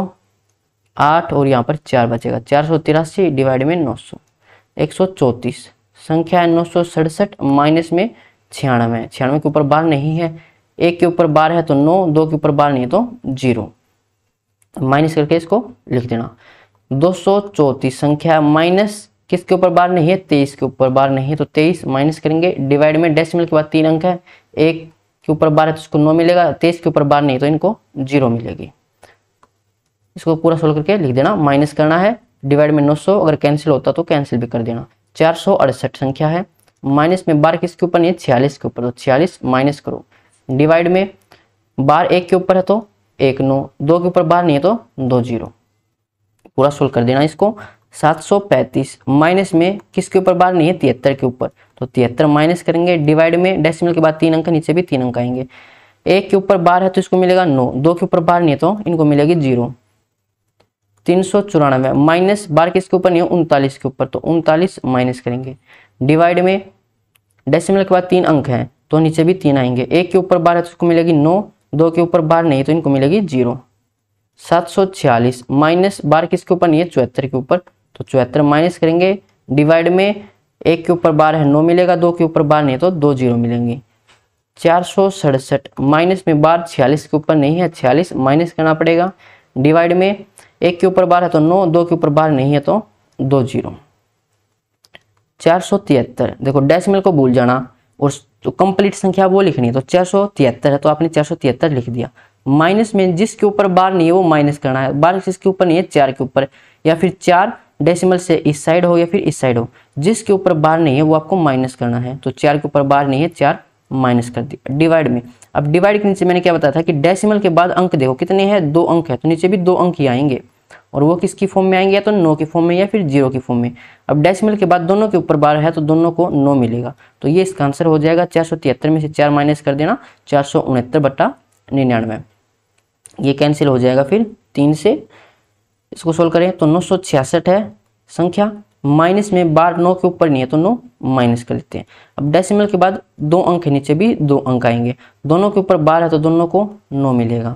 आठ और यहाँ पर चार बचेगा चार सौ तिरासी डिवाइड में नौ सौ एक सौ चौंतीस संख्या है नौ सौ सड़सठ माइनस में छियानवे छियानवे के ऊपर बार नहीं है एक के ऊपर बार है तो नौ दो के ऊपर बार नहीं है तो जीरो माइनस करके इसको लिख देना दो सौ चौंतीस संख्या माइनस किसके ऊपर बार नहीं है तेईस के ऊपर बार नहीं है तो तेईस माइनस करेंगे डिवाइड में डेसिमल के बाद तीन अंक है एक के ऊपर बार है तो इसको नौ मिलेगा तेईस के ऊपर बार नहीं तो इनको जीरो मिलेगी इसको पूरा सोल्व करके लिख देना माइनस करना है डिवाइड में 900 अगर कैंसिल होता तो कैंसिल भी कर देना चार संख्या है माइनस में बार किसके ऊपर नहीं है छियालीस के ऊपर तो छियालीस माइनस करो डिवाइड में बार एक के ऊपर है तो एक नौ दो के ऊपर बार नहीं है तो दो जीरो पूरा सोल्व कर देना इसको 735 माइनस में किसके ऊपर बार नहीं है तिहत्तर के ऊपर तो तिहत्तर माइनस करेंगे डिवाइड में डेसिमल के बाद तीन अंक नीचे भी तीन अंक आएंगे एक के ऊपर बार है तो इसको मिलेगा नौ दो के ऊपर बार नहीं है तो इनको मिलेगी जीरो तीन सौ चौरानवे माइनस बार किसके ऊपर नहीं है उनतालीस के ऊपर तो उनतालीस माइनस करेंगे डिवाइड में डेसिमल के बाद तीन अंक हैं तो नीचे भी तीन आएंगे एक के ऊपर बार है तो इसको मिलेगी नौ दो के ऊपर बार नहीं तो इनको मिलेगी जीरो सात सौ छियालीस माइनस बार किसके ऊपर नहीं है चौहत्तर के ऊपर तो चौहत्तर माइनस करेंगे डिवाइड में एक के ऊपर बार है नौ मिलेगा दो के ऊपर बार नहीं तो दो जीरो मिलेंगे चार सौ सड़सठ माइनस में बार छियालीस के ऊपर नहीं है छियालीस माइनस करना पड़ेगा डिवाइड में एक के ऊपर बार है तो नौ दो के ऊपर बार नहीं है तो दो जीरो चार सौ तिहत्तर देखो डेसिमल को भूल जाना और तो कंप्लीट संख्या वो लिखनी है तो चार सौ तिहत्तर है तो आपने चार सौ तिहत्तर लिख दिया माइनस में जिसके ऊपर बार नहीं है वो माइनस करना है बार जिसके ऊपर नहीं है चार के ऊपर या फिर चार डेसिमल से इस साइड हो या फिर इस साइड हो जिसके ऊपर बार नहीं है वो आपको माइनस करना है तो चार के ऊपर बार नहीं है चार माइनस कर दिया डिवाइड में अब डिवाइड के नीचे मैंने क्या बताया था कि डेसिमल के बाद अंक देखो कितने हैं दो अंक है तो नीचे भी दो अंक ही आएंगे और वो किसकी फॉर्म में आएंगे या तो नो के फॉर्म में या फिर जीरो के फॉर्म में अब डेसिमल के बाद दोनों के ऊपर बार है तो दोनों को नो मिलेगा तो ये इसका आंसर हो जाएगा चार में से चार माइनस कर देना चार सौ बटा निन्यानवे ये कैंसिल हो जाएगा फिर तीन से इसको सोल्व करें तो नौ है संख्या माइनस में बार नौ के ऊपर नहीं है तो नौ माइनस कर लेते हैं अब डेसिमल के बाद दो अंक है नीचे भी दो अंक आएंगे दोनों के ऊपर बार है तो दोनों को नौ मिलेगा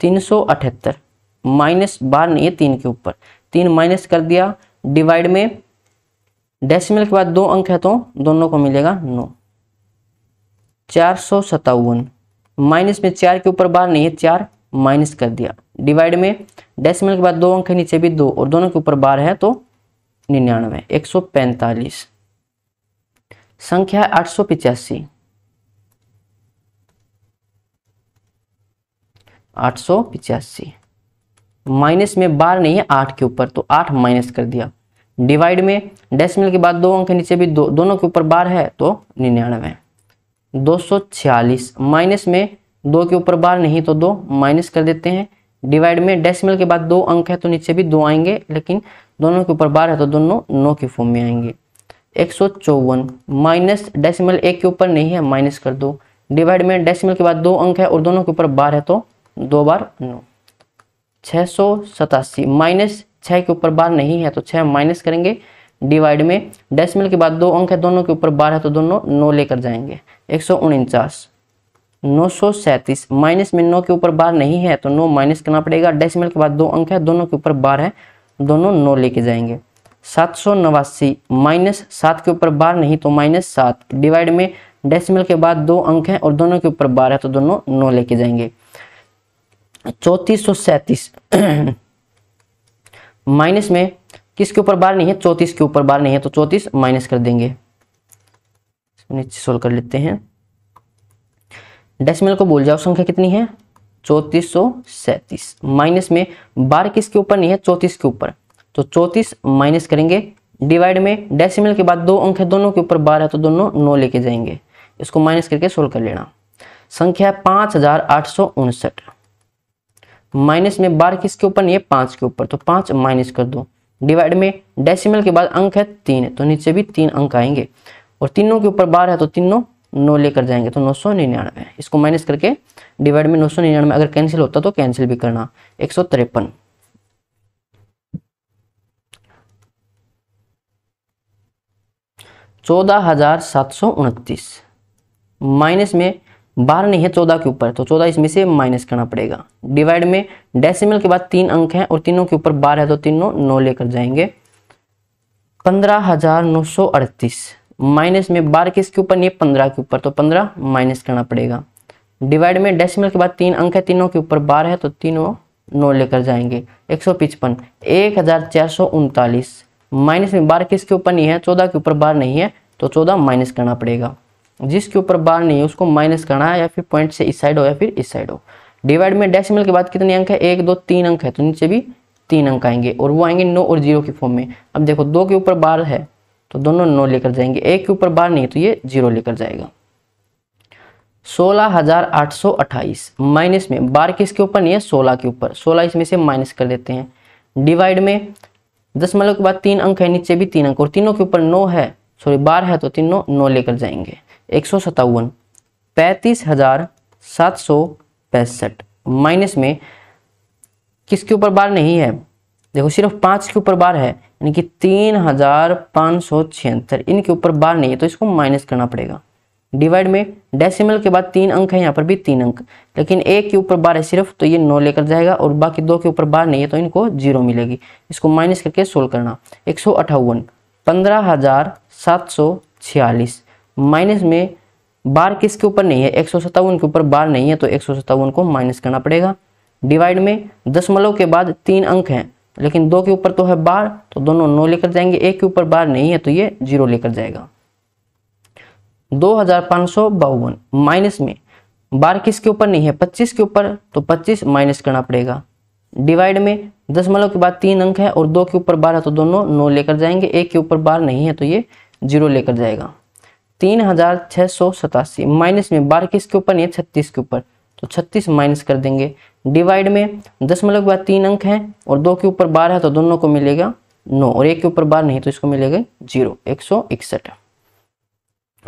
तीन सौ अठहत्तर माइनस बार नहीं है तीन के ऊपर तीन माइनस कर दिया डिवाइड में डेसिमल के बाद दो अंक है तो दोनों को मिलेगा नौ चार सौ सत्तावन माइनस में चार के ऊपर बार नहीं है चार माइनस कर दिया डिवाइड में डेसिमल के बाद दो अंक है नीचे भी दो और दोनों के ऊपर बार है तो निन्यानवे एक सौ पैंतालीस संख्या आठ सौ पिचासी आठ सौ पिचासी माइनस में बार नहीं है आठ के ऊपर तो आठ माइनस कर दिया डिवाइड में डेसिमल के बाद दो अंक है नीचे भी दो दोनों के ऊपर बार है तो निन्यानवे दो सौ छियालीस माइनस में दो के ऊपर बार नहीं तो दो माइनस कर देते हैं डिवाइड में डेसिमल के बाद दो अंक है तो नीचे भी दो आएंगे लेकिन दोनों के ऊपर बार है तो दोनों नो के फॉर्म में आएंगे एक सौ चौवन माइनस डेसिमल एक के ऊपर नहीं है माइनस कर दो डिवाइड में डेसिमल के बाद दो अंक है और दोनों के ऊपर बार है तो दो बार नो छः सौ सतासी माइनस छः के ऊपर बार नहीं है तो छः माइनस करेंगे डिवाइड में डेसिमल के बाद दो अंक है दोनों के ऊपर बार है तो दोनों नो लेकर जाएंगे एक सौ उनचास नौ सौ सैंतीस माइनस में नौ के ऊपर बार नहीं है तो नौ माइनस करना पड़ेगा डेसिमल के बाद दो अंक है दोनों के ऊपर बार है दोनों नौ लेके जाएंगे सात सौ नवासी माइनस सात के ऊपर बार नहीं तो माइनस सात डिवाइड में डेसिमल के बाद दो अंक है और दोनों के ऊपर बार है तो दोनों नौ लेके जाएंगे चौतीस सौ सैंतीस *clears throat* माइनस में किसके ऊपर बार नहीं है चौतीस के ऊपर बार नहीं है तो चौतीस माइनस कर देंगे सोल्व कर लेते हैं डेसिमल को भूल जाओ संख्या कितनी है चौतीस सौ माइनस में बारह किसके ऊपर नहीं है चौतीस के ऊपर तो चौतीस माइनस करेंगे डिवाइड में डेसिमल के बाद दो अंक है दोनों के ऊपर है तो दोनों नौ लेके जाएंगे इसको माइनस करके सोल्व कर लेना संख्या है पांच हजार आठ सौ उनसठ माइनस में बार किसके ऊपर नहीं है पांच के ऊपर तो पांच माइनस कर दो डिवाइड में डेसिमल के बाद अंक है तीन तो नीचे भी तीन अंक आएंगे और तीनों के ऊपर बार है तो तीनों नौ लेकर जाएंगे तो नौ सौ निन्यानवे इसको माइनस करके डिवाइड में नौ सौ निन्यानवे अगर कैंसिल होता तो कैंसिल भी करना एक सौ तिरपन चौदह हजार सात सौ उनतीस माइनस में बारह नहीं है चौदह के ऊपर तो चौदह इसमें से माइनस करना पड़ेगा डिवाइड में डेसिमल के बाद तीन अंक हैं और तीनों के ऊपर बारह है तो तीनों नौ लेकर जाएंगे पंद्रह हजार नौ सौ अड़तीस माइनस में किस किसके ऊपर नहीं पंद्रह के ऊपर तो पंद्रह माइनस करना पड़ेगा डिवाइड में डेसिमल के बाद तीन अंक है तीनों के ऊपर बार है तो तीनों नौ लेकर जाएंगे एक सौ पिचपन एक हजार चार सौ उनतालीस माइनस में बार किसके ऊपर नहीं है चौदह के ऊपर बार नहीं है तो चौदह माइनस करना पड़ेगा जिसके ऊपर बार नहीं है उसको माइनस करना है या फिर पॉइंट से इस साइड हो या फिर इस साइड हो डिवाइड में डेसिमल के बाद कितने अंक है एक दो तीन अंक है तो नीचे भी तीन अंक आएंगे और वो आएंगे नौ और जीरो के फॉर्म में अब देखो दो के ऊपर बार है तो दोनों नौ लेकर जाएंगे एक के ऊपर बार नहीं तो ये जीरो लेकर जाएगा सोलह हजार आठ सौ अट्ठाईस माइनस में बार किसके ऊपर नहीं है सोलह के ऊपर सोलह इसमें से माइनस कर देते हैं डिवाइड में दशमलव के बाद तीन अंक है नीचे भी तीन अंक और तीनों के ऊपर नौ है सॉरी बार है तो तीनों नौ लेकर जाएंगे एक सौ सत्तावन पैंतीस हजार सात सौ पैंसठ माइनस में किसके ऊपर बार नहीं है देखो सिर्फ पांच के ऊपर बार है यानी कि तीन हजार पाँच सौ छिहत्तर इनके ऊपर बार नहीं है तो इसको माइनस करना पड़ेगा डिवाइड में डेसिमल के बाद तीन अंक है यहाँ पर भी तीन अंक लेकिन एक के ऊपर बार है सिर्फ तो ये नौ लेकर जाएगा और बाकी दो के ऊपर बार नहीं है तो इनको जीरो मिलेगी इसको माइनस करके सोल्व करना एक सौ अठावन पंद्रह हजार सात सौ छियालीस माइनस में बार किसके ऊपर नहीं है एक सौ सत्तावन के ऊपर बार नहीं है तो एक सौ सत्तावन को माइनस करना पड़ेगा डिवाइड में दशमलव के बाद तीन अंक हैं लेकिन दो के ऊपर तो है बार तो दोनों नौ लेकर जाएंगे एक के ऊपर बार नहीं है तो ये जीरो लेकर जाएगा दो हजार पांच सौ बावन माइनस में बार किसके ऊपर नहीं है पच्चीस के ऊपर तो पच्चीस माइनस करना पड़ेगा डिवाइड में दशमलव के बाद तीन अंक है और दो के ऊपर बार है तो दोनों नो लेकर जाएंगे एक के ऊपर बार नहीं है तो ये जीरो लेकर जाएगा तीन हजार छह सौ सतासी माइनस में बार किसके ऊपर नहीं है छत्तीस के ऊपर तो छत्तीस माइनस कर देंगे डिवाइड में दशमलव के बाद तीन अंक हैं और दो के ऊपर बारह है तो दोनों को मिलेगा नौ और एक के ऊपर बारह नहीं तो इसको मिलेगा जीरो एक सौ इकसठ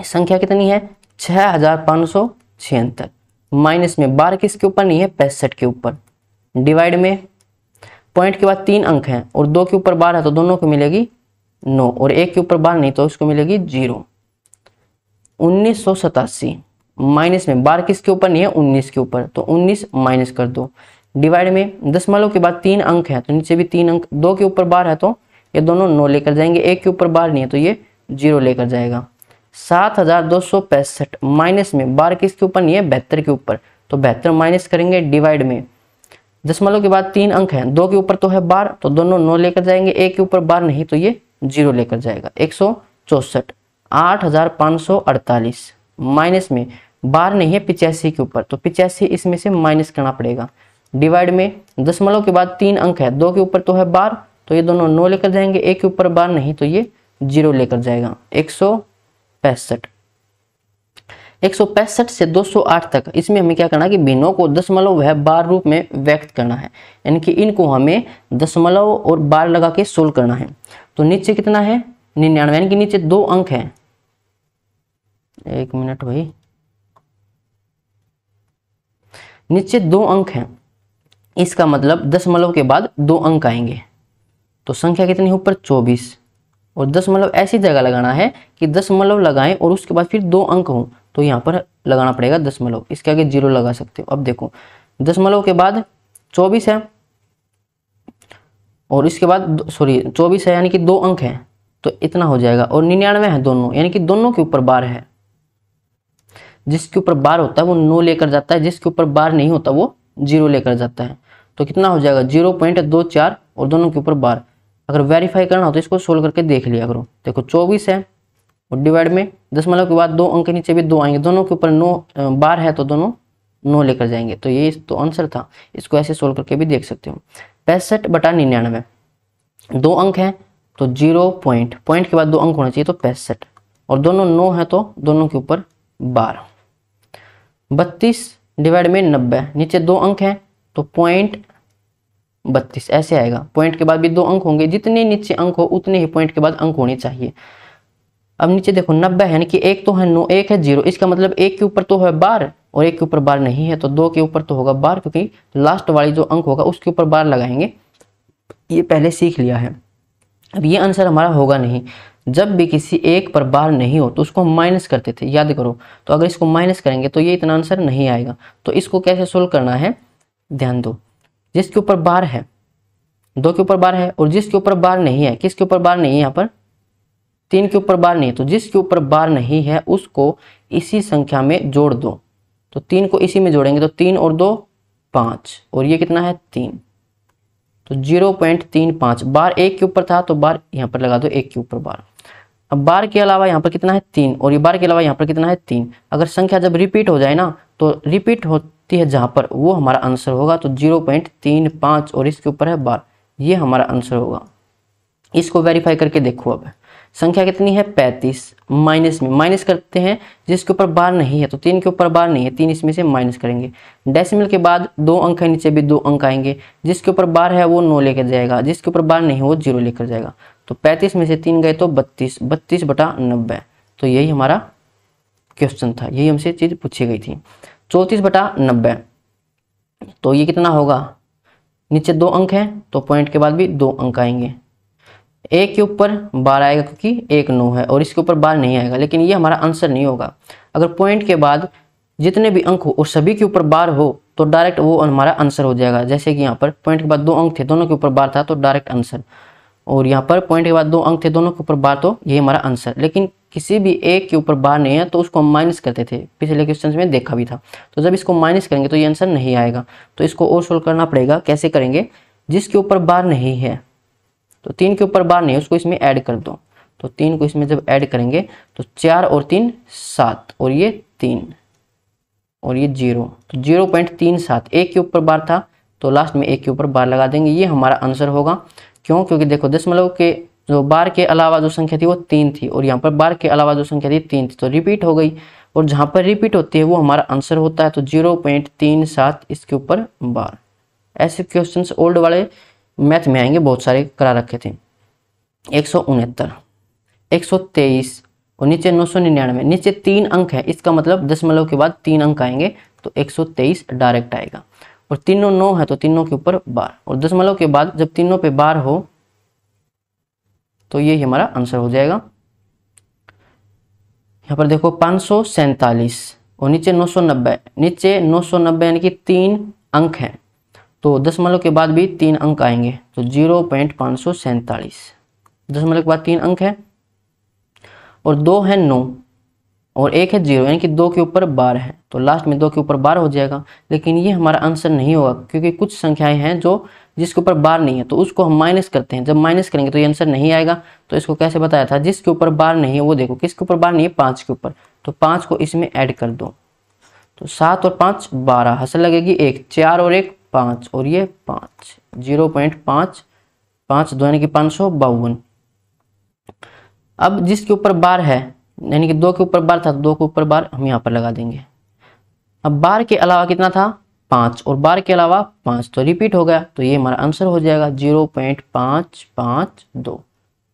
संख्या कितनी है छह हजार पाँच सौ छिहत्तर माइनस में बारह किसके ऊपर नहीं है पैंसठ के ऊपर डिवाइड में पॉइंट के बाद तीन अंक हैं और दो के ऊपर बारह है तो दोनों को मिलेगी नौ और एक के ऊपर बारह नहीं तो उसको मिलेगी जीरो उन्नीस सौ सतासी माइनस में बार किसके ऊपर नहीं है उन्नीस के ऊपर तो उन्नीस माइनस कर दो डिवाइड में दशमलव के बाद तीन अंक है तो नीचे भी तीन अंक दो के ऊपर बार है तो ये दोनों नौ लेकर जाएंगे एक के ऊपर बार नहीं है तो ये जीरो लेकर जाएगा सात हजार दो सौ पैंसठ माइनस में बार किसके ऊपर नहीं है बेहतर के ऊपर तो बेहतर माइनस करेंगे डिवाइड में दशमलव के बाद तीन अंक है दो के ऊपर तो है बार तो दोनों नौ लेकर जाएंगे एक के ऊपर बार नहीं तो ये जीरो लेकर जाएगा एक सौ चौसठ आठ हजार पाँच सौ अड़तालीस माइनस में बार नहीं है पिचासी के ऊपर तो पिचासी इसमें से माइनस करना पड़ेगा डिवाइड में दशमलव के बाद तीन अंक है दो के ऊपर तो है बार तो ये दोनों नौ लेकर जाएंगे एक के ऊपर बार नहीं तो ये जीरो लेकर जाएगा एक सौ एक सौ पैंसठ से 208 तक इसमें हमें क्या करना है कि बिनों को दशमलव वह बार रूप में व्यक्त करना है यानी कि इनको हमें दशमलव और बार लगा के सोल्व करना है तो नीचे कितना है निन्यानवे यानी कि नीचे दो अंक हैं एक मिनट भाई नीचे दो अंक हैं इसका मतलब दशमलव के बाद दो अंक आएंगे तो संख्या कितनी ऊपर चौबीस और दशमलव ऐसी जगह लगाना है कि दशमलव लगाएं और उसके बाद फिर दो अंक हों तो यहां पर लगाना पड़ेगा दशमलव इसके आगे जीरो लगा सकते हो अब देखो दशमलव के बाद चौबीस है और इसके बाद सॉरी चौबीस है यानी कि दो अंक है तो इतना हो जाएगा और निन्यानवे है दोनों यानी कि दोनों के ऊपर बार है जिसके ऊपर बार होता है वो नो लेकर जाता है जिसके ऊपर बार नहीं होता वो जीरो लेकर जाता है तो कितना हो जाएगा जीरो पॉइंट दो चार और दोनों के ऊपर बार अगर वेरीफाई करना हो तो इसको सोल्व करके देख लिया करो देखो चौबीस है और डिवाइड में दशमलव के बाद दो अंक के नीचे भी दो आएंगे दोनों के ऊपर नो बार है तो दोनों नो लेकर जाएंगे तो ये तो आंसर था इसको ऐसे सोल्व करके भी देख सकते हो पैंसठ बटा निन्यानवे दो अंक है तो जीरो पॉइंट पॉइंट के बाद दो अंक होना चाहिए तो पैंसठ और दोनों नो है तो दोनों के ऊपर बारह बत्तीस डिवाइड में नब्बे नीचे दो अंक हैं तो पॉइंट बत्तीस ऐसे आएगा पॉइंट के बाद भी दो अंक होंगे जितने नीचे अंक हो उतने ही पॉइंट के बाद अंक होने चाहिए अब नीचे देखो नब्बे है कि एक तो है नो एक है जीरो इसका मतलब एक के ऊपर तो है बार और एक के ऊपर बार नहीं है तो दो के ऊपर तो होगा बार क्योंकि लास्ट वाली जो अंक होगा उसके ऊपर बार लगाएंगे ये पहले सीख लिया है अब ये आंसर हमारा होगा नहीं जब भी किसी एक पर बार नहीं हो तो उसको हम माइनस करते थे याद करो तो अगर इसको माइनस करेंगे तो ये इतना आंसर नहीं आएगा तो इसको कैसे सोल्व करना है ध्यान दो जिसके ऊपर बार है दो के ऊपर बार है और जिसके ऊपर बार नहीं है किसके ऊपर बार नहीं है यहाँ पर तीन के ऊपर बार नहीं है तो जिसके ऊपर बार नहीं है उसको इसी संख्या में जोड़ दो तो तीन को इसी में जोड़ेंगे तो तीन और दो पांच और ये कितना है तीन तो जीरो पॉइंट तीन पांच बार एक के ऊपर था तो बार यहां पर लगा दो एक के ऊपर बार अब बार के अलावा यहाँ पर कितना है तीन और ये बार के अलावा यहाँ पर कितना है तीन अगर संख्या जब रिपीट हो जाए ना तो रिपीट होती है जहाँ पर वो हमारा आंसर होगा तो जीरो पॉइंट तीन पाँच और इसके ऊपर है बार ये हमारा आंसर होगा इसको वेरीफाई करके देखो अब संख्या कितनी है पैंतीस माइनस में माइनस करते हैं जिसके ऊपर बार नहीं है तो तीन के ऊपर बार नहीं है तीन इसमें से माइनस करेंगे डेसिमल के बाद दो अंक है नीचे भी दो अंक आएंगे जिसके ऊपर बार है वो नौ लेकर जाएगा जिसके ऊपर बार नहीं है वो जीरो लेकर जाएगा तो 35 में से तीन गए तो बत्तीस बत्तीस बटा नब्बे तो यही हमारा क्वेश्चन था यही हमसे चीज़ पूछी गई थी चौंतीस बटा नब्बे तो ये कितना होगा नीचे दो अंक हैं तो पॉइंट के बाद भी दो अंक आएंगे एक के ऊपर बार आएगा क्योंकि एक नौ है और इसके ऊपर बार नहीं आएगा लेकिन ये हमारा आंसर नहीं होगा अगर पॉइंट के बाद जितने भी अंक हो और सभी के ऊपर बार हो तो डायरेक्ट वो हमारा आंसर हो जाएगा जैसे कि यहाँ पर पॉइंट के बाद दो अंक थे दोनों के ऊपर बार था तो डायरेक्ट आंसर और यहाँ पर पॉइंट के बाद दो अंक थे दोनों के ऊपर बार तो ये हमारा आंसर लेकिन किसी भी एक के ऊपर बार नहीं है तो उसको हम माइनस करते थे पिछले क्वेश्चन में देखा भी था तो जब इसको माइनस करेंगे तो ये आंसर नहीं आएगा तो इसको और सोल्व करना पड़ेगा कैसे करेंगे जिसके ऊपर बार नहीं है तो तीन के ऊपर बार नहीं है उसको इसमें ऐड कर दो तो तीन को इसमें जब ऐड करेंगे तो चार और तीन सात और ये तीन और ये जीरो तो जीरो पॉइंट तीन सात एक के ऊपर बार था तो लास्ट में एक के ऊपर बार लगा देंगे ये हमारा आंसर होगा क्यों क्योंकि देखो दशमलव मतलब के जो बार के अलावा जो संख्या थी वो तीन थी और यहाँ पर बार के अलावा जो संख्या थी तीन थी तो रिपीट हो गई और जहाँ पर रिपीट होती है वो हमारा आंसर होता है तो जीरो पॉइंट तीन सात इसके ऊपर बार ऐसे क्वेश्चंस ओल्ड वाले मैथ में आएंगे बहुत सारे करा रखे थे एक सौ उनहत्तर एक सौ तेईस और नीचे नौ सौ निन्यानवे नीचे तीन अंक है इसका मतलब दशमलव मतलब के बाद तीन अंक आएंगे तो एक सौ तेईस डायरेक्ट आएगा और तीनों नौ है तो तीनों के ऊपर बार और दशमलव के बाद जब तीनों पे बार हो तो ये हमारा आंसर हो जाएगा यहाँ पर देखो पाँच और नीचे 990 नीचे 990 यानी कि तीन अंक हैं तो दशमलव के बाद भी तीन अंक आएंगे तो जीरो पॉइंट पांच सौ सैंतालीस दशमलव के बाद तीन अंक है और दो है नौ और एक है जीरो यानी कि दो के ऊपर बार है तो लास्ट में दो के ऊपर बार हो जाएगा लेकिन ये हमारा आंसर नहीं होगा क्योंकि कुछ संख्याएं हैं जो जिसके ऊपर बार नहीं है तो उसको हम माइनस करते हैं जब माइनस करेंगे तो ये आंसर नहीं आएगा तो इसको कैसे बताया था जिसके ऊपर बार नहीं है वो देखो किसके ऊपर बार नहीं है पाँच के ऊपर तो पाँच को इसमें ऐड कर दो तो सात और पाँच बारह हंसल लगेगी एक चार और एक पाँच और ये पाँच जीरो पॉइंट पाँच पाँच दो यानी कि पाँच सौ बावन अब जिसके ऊपर बार है यानी कि दो के ऊपर बार था तो दो के ऊपर बार हम यहाँ पर लगा देंगे अब बार के अलावा कितना था पाँच और बार के अलावा पाँच तो रिपीट हो गया तो ये हमारा आंसर हो जाएगा जीरो पॉइंट पाँच पाँच दो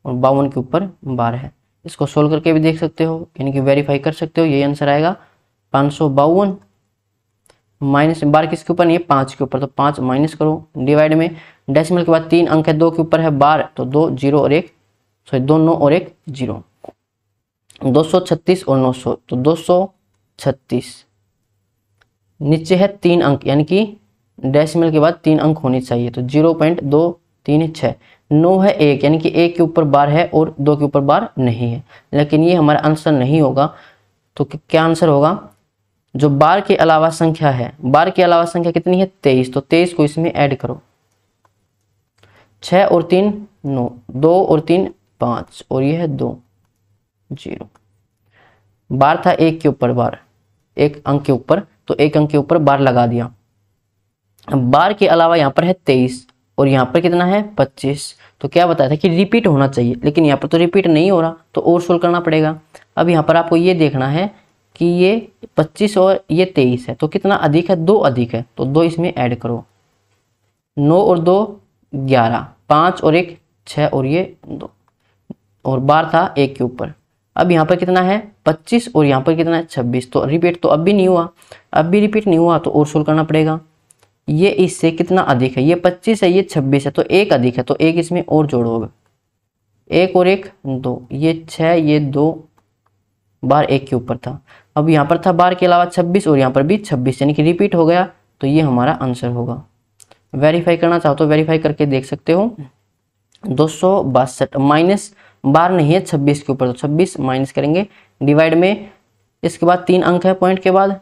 और बावन के ऊपर बार है इसको सोल्व करके भी देख सकते हो यानी कि वेरीफाई कर सकते हो यही आंसर आएगा पाँच सौ बावन माइनस बार किसके ऊपर नहीं है पाँच के ऊपर तो पाँच माइनस करो डिवाइड में डेसिमल के बाद तीन अंक है दो के ऊपर है बार तो दो जीरो और एक सॉरी दो नौ और एक जीरो 236 और 900 तो 236 नीचे है तीन अंक यानी कि डेसिमल के बाद तीन अंक होने चाहिए तो जीरो पॉइंट दो तीन छः नौ है एक यानी कि एक के ऊपर बार है और दो के ऊपर बार नहीं है लेकिन ये हमारा आंसर नहीं होगा तो क्या आंसर होगा जो बार के अलावा संख्या है बार के अलावा संख्या कितनी है तेईस तो तेईस को इसमें ऐड करो छः और तीन नौ दो और तीन पाँच और यह है दो जीरो बार था एक के ऊपर बार एक अंक के ऊपर तो एक अंक के ऊपर बार लगा दिया बार के अलावा यहाँ पर है तेईस और यहाँ पर कितना है पच्चीस तो क्या बताया था कि रिपीट होना चाहिए लेकिन यहाँ पर तो रिपीट नहीं हो रहा तो और सोल्व करना पड़ेगा अब यहाँ पर आपको ये देखना है कि ये पच्चीस और ये तेईस है तो कितना अधिक है दो अधिक है तो दो इसमें ऐड करो नौ और दो ग्यारह पाँच और एक छः और ये दो और बार था एक के ऊपर अब यहाँ पर कितना है 25 और यहाँ पर कितना है 26 तो रिपीट तो अब भी नहीं हुआ अब भी रिपीट नहीं हुआ तो और सोल्व करना पड़ेगा ये इससे कितना अधिक है ये 25 है ये 26 है तो एक अधिक है तो एक इसमें और जोड़ होगा एक और एक दो ये छः ये दो बार एक के ऊपर था अब यहाँ पर था बार के अलावा छब्बीस और यहाँ पर भी छब्बीस यानी कि रिपीट हो गया तो ये हमारा आंसर होगा वेरीफाई करना चाहो तो वेरीफाई करके देख सकते हो दो सौ बासठ माइनस बार नहीं है छब्बीस के ऊपर तो छब्बीस माइनस करेंगे डिवाइड में इसके बाद तीन अंक है पॉइंट के बाद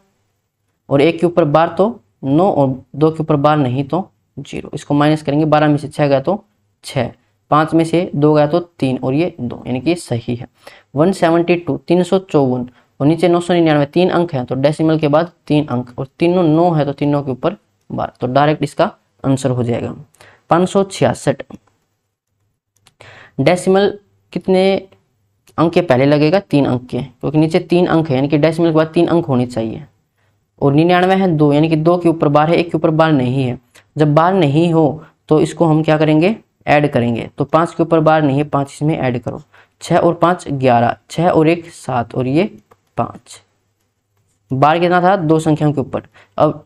और एक के ऊपर बार तो नौ और दो के ऊपर बार नहीं तो जीरो इसको माइनस करेंगे बारह में से छः गया तो छः पाँच में से दो गया तो तीन और ये दो यानी कि सही है वन सेवनटी टू तीन सौ चौवन और नीचे नौ सौ निन्यानवे तीन अंक हैं तो डेसिमल के बाद तीन अंक और तीनों नौ है तो तीनों के ऊपर बार तो डायरेक्ट इसका आंसर हो जाएगा पाँच सौ छियासठ डेसिमल कितने अंक के पहले लगेगा तीन अंक के क्योंकि नीचे तीन अंक है यानी कि मिल के बाद तीन अंक होने चाहिए और निन्यानवे है दो यानी कि दो के ऊपर बार है एक के ऊपर बार नहीं है जब बार नहीं हो तो इसको हम क्या करेंगे ऐड करेंगे तो पाँच के ऊपर बार नहीं है पाँच इसमें ऐड करो छः और पाँच ग्यारह छः और एक सात और ये पाँच बार कितना था दो संख्याओं के ऊपर अब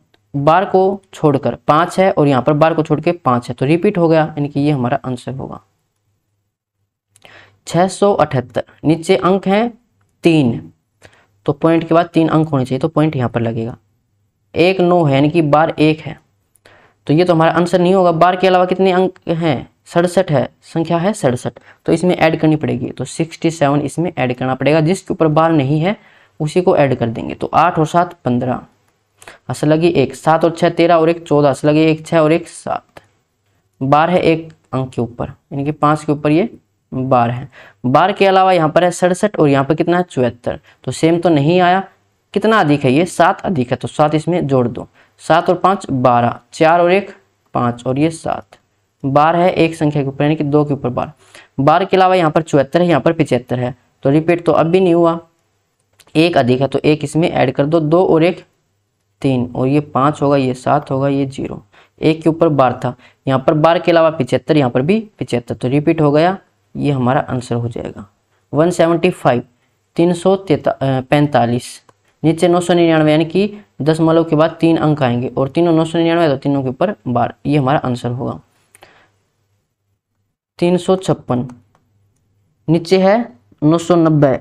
बार को छोड़कर पाँच है और यहाँ पर बार को छोड़ के पाँच है तो रिपीट हो गया यानी कि ये हमारा आंसर होगा 678 नीचे अंक हैं तीन तो पॉइंट के बाद तीन अंक होने चाहिए तो पॉइंट यहाँ पर लगेगा एक नो है यानी कि बार एक है तो ये तो हमारा आंसर नहीं होगा बार के अलावा कितने अंक हैं सड़सठ है संख्या है सड़सठ तो इसमें ऐड करनी पड़ेगी तो सिक्सटी सेवन इसमें ऐड करना पड़ेगा जिसके ऊपर बार नहीं है उसी को ऐड कर देंगे तो आठ और सात पंद्रह असल हाँ, लगी एक सात और छः तेरह और एक चौदह असल लगी एक छः और एक सात बार है एक अंक के ऊपर यानी कि पाँच के ऊपर ये बार है बार के अलावा यहाँ पर है सड़सठ और यहाँ पर कितना है चौहत्तर तो सेम तो नहीं आया कितना अधिक है ये सात अधिक है तो सात इसमें जोड़ दो सात और पाँच बारह चार और एक पाँच और ये सात बार है एक संख्या के ऊपर यानी कि दो के ऊपर बार बार के अलावा यहाँ पर चौहत्तर है यहाँ पर पिचहत्तर है तो रिपीट तो अब भी नहीं हुआ एक अधिक है तो एक इसमें ऐड कर दो दो और एक तीन और ये पाँच होगा ये सात होगा ये जीरो एक के ऊपर बार था यहाँ पर बार के अलावा पिचहत्तर यहाँ पर भी पिचहत्तर तो रिपीट हो गया ये हमारा आंसर हो जाएगा 175 तीन सौ पैंतालीस नीचे नौ सौ निन्यानवे यानी कि दस मलों के बाद तीन अंक आएंगे और तीनों नौ सौ निन्यानवे तो तीनों के ऊपर बार ये हमारा आंसर होगा तीन सौ छप्पन नीचे है नौ सौ नब्बे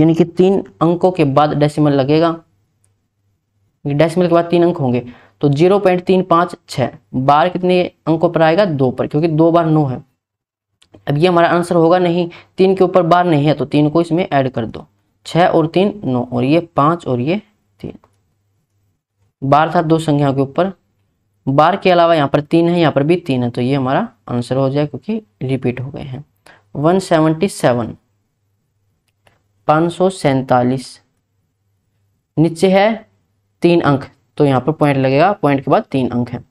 यानी कि तीन अंकों के बाद डेसिमल लगेगा डेसिमल के बाद तीन अंक होंगे तो जीरो पॉइंट तीन पाँच छः बार कितने अंकों पर आएगा दो पर क्योंकि दो बार नौ है अब ये हमारा आंसर होगा नहीं तीन के ऊपर बार नहीं है तो तीन को इसमें ऐड कर दो छः और तीन नौ और ये पाँच और ये तीन बार था दो संख्याओं के ऊपर बार के अलावा यहाँ पर तीन है यहाँ पर भी तीन है तो ये हमारा आंसर हो जाए क्योंकि रिपीट हो गए हैं वन सेवनटी सेवन पाँच सौ सैंतालीस नीचे है तीन अंक तो यहाँ पर पॉइंट लगेगा पॉइंट के बाद तीन अंक है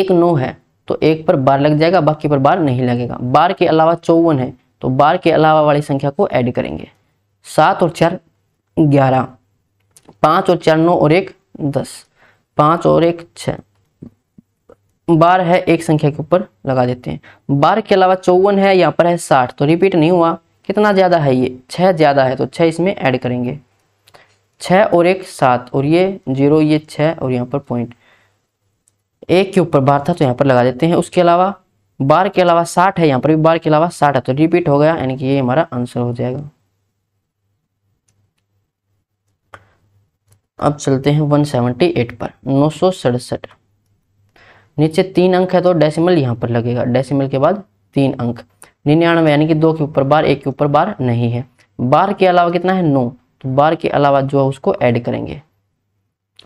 एक नौ है तो एक पर बार लग जाएगा बाकी पर बार नहीं लगेगा बार के अलावा चौवन है तो बार के अलावा वाली संख्या को ऐड करेंगे सात और चार ग्यारह पाँच और चार नौ और एक दस पाँच और एक छ बार है एक संख्या के ऊपर लगा देते हैं बार के अलावा चौवन है यहाँ पर है साठ तो रिपीट नहीं हुआ कितना ज़्यादा है ये छः ज़्यादा है तो छः इसमें ऐड करेंगे छः और एक सात और ये जीरो ये छः और यहाँ पर पॉइंट एक के ऊपर बार था तो यहाँ पर लगा देते हैं उसके अलावा बार के अलावा साठ है यहाँ पर भी बार के अलावा साठ है तो रिपीट हो गया यानी कि ये हमारा आंसर हो जाएगा अब चलते हैं एट पर नौ सौ सड़सठ नीचे तीन अंक है तो डेसिमल यहाँ पर लगेगा डेसिमल के बाद तीन अंक निन्यानवे यानी कि दो के ऊपर बार एक के ऊपर बार नहीं है बार के अलावा कितना है नौ तो बार के अलावा जो है उसको ऐड करेंगे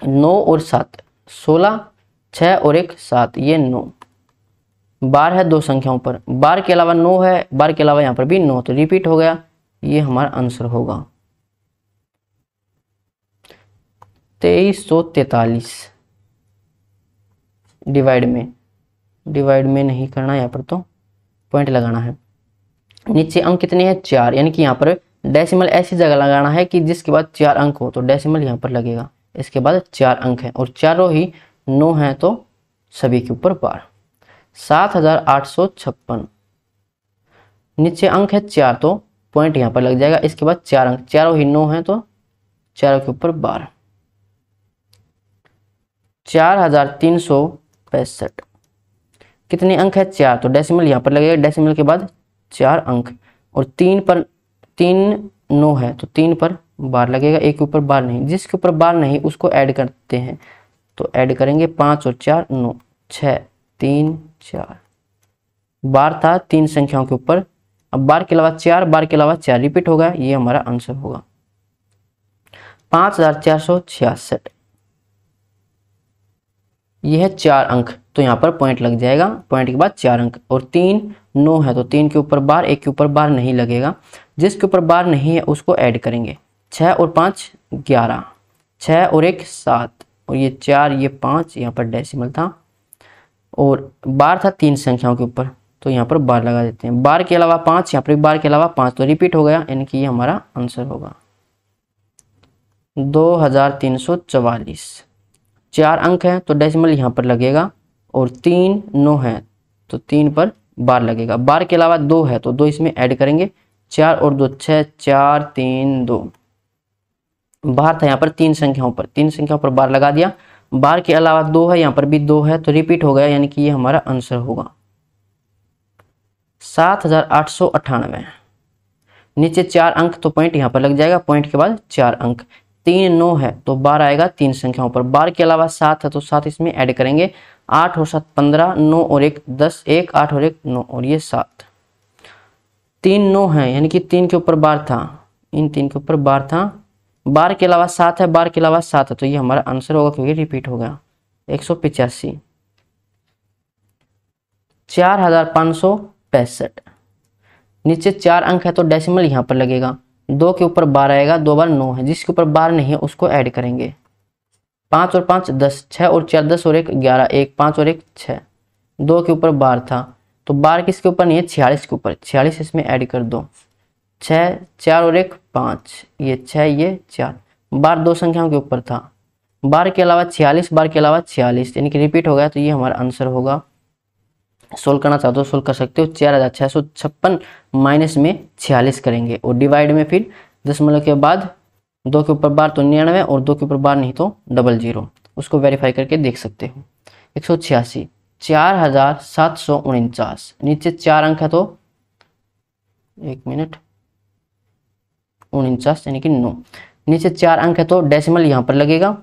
नौ और सात सोलह छः और एक सात ये नौ बार है दो संख्याओं पर बार के अलावा नौ है बार के अलावा यहाँ पर भी नौ तो रिपीट हो गया ये हमारा आंसर होगा तेईस सौ तैतालीस डिवाइड में डिवाइड में नहीं करना यहाँ पर तो पॉइंट लगाना है नीचे अंक कितने हैं चार यानी कि यहाँ पर डेसिमल ऐसी जगह लगाना है कि जिसके बाद चार अंक हो तो डेसिमल यहाँ पर लगेगा इसके बाद चार अंक है और चारों ही नौ है तो सभी के ऊपर बार सात हजार आठ सौ छप्पन नीचे अंक है चार तो पॉइंट यहाँ पर लग जाएगा इसके बाद चार अंक चारों ही नौ है तो चारों के ऊपर बार चार हजार तीन सौ पैंसठ कितने अंक है चार तो डेसिमल यहाँ पर लगेगा डेसिमल के बाद चार अंक और तीन पर तीन नौ है तो तीन पर बार लगेगा एक के ऊपर बार नहीं जिसके ऊपर बार नहीं उसको ऐड करते हैं तो ऐड करेंगे पाँच और चार नौ छः तीन चार बार था तीन संख्याओं के ऊपर अब बार के अलावा चार बार के अलावा चार रिपीट होगा ये हमारा आंसर होगा पाँच हजार चार सौ छियासठ यह है चार अंक तो यहाँ पर पॉइंट लग जाएगा पॉइंट के बाद चार अंक और तीन नौ है तो तीन के ऊपर बार एक के ऊपर बार नहीं लगेगा जिसके ऊपर बार नहीं है उसको ऐड करेंगे छः और पाँच ग्यारह छः और एक सात और ये चार ये पाँच यहाँ पर डेसिमल था और बार था तीन संख्याओं के ऊपर तो यहाँ पर बार लगा देते हैं बार के अलावा पाँच यहाँ पर बार के अलावा पाँच तो रिपीट हो गया यानी कि ये हमारा आंसर होगा दो हज़ार तीन सौ चवालीस चार अंक हैं तो डेसिमल यहाँ पर लगेगा और तीन नौ है तो तीन पर बार लगेगा बार के अलावा दो है तो दो इसमें ऐड करेंगे चार और दो छः चार तीन दो बार था यहाँ पर तीन संख्याओं पर तीन संख्याओं पर बार लगा दिया बार के अलावा दो है यहाँ पर भी दो है तो रिपीट हो गया यानी कि ये हमारा आंसर होगा सात हजार आठ सौ अट्ठानवे नीचे चार अंक तो पॉइंट यहाँ पर लग जाएगा पॉइंट के बाद चार अंक तीन नौ है तो बार आएगा तीन संख्याओं पर बार के अलावा सात है तो सात इसमें ऐड करेंगे आठ और सात पंद्रह नौ और एक दस एक आठ और एक नौ और ये सात तीन नौ है यानी कि तीन के ऊपर बार था इन तीन के ऊपर बार था बार के अलावा सात है बार के अलावा सात है तो ये हमारा आंसर होगा क्योंकि रिपीट होगा एक सौ पिचासी चार हजार पाँच सौ पैंसठ नीचे चार अंक है तो डेसिमल यहाँ पर लगेगा दो के ऊपर बार आएगा दो बार नौ है जिसके ऊपर बार नहीं है उसको ऐड करेंगे पाँच और पाँच दस छः और चार दस और एक ग्यारह एक पाँच और एक छः दो के ऊपर बार था तो बार किसके ऊपर नहीं है छियालीस के ऊपर छियालीस इसमें ऐड कर दो छः चार और एक पाँच ये छः ये चार बार दो संख्याओं के ऊपर था बार के अलावा छियालीस बार के अलावा छियालीस यानी कि रिपीट हो गया तो ये हमारा आंसर होगा सोल्व करना चाहते हो सोल्व कर सकते हो चार हज़ार छः सौ छप्पन माइनस में छियालीस करेंगे और डिवाइड में फिर दशमलव मतलब के बाद दो के ऊपर बार तो निन्यानवे और दो के ऊपर बार नहीं तो डबल जीरो उसको वेरीफाई करके देख सकते हो एक सौ छियासी चार हज़ार सात सौ उनचास नीचे चार अंक है तो एक मिनट उनचास यानी कि नौ नीचे चार अंक है तो डेसिमल यहाँ पर लगेगा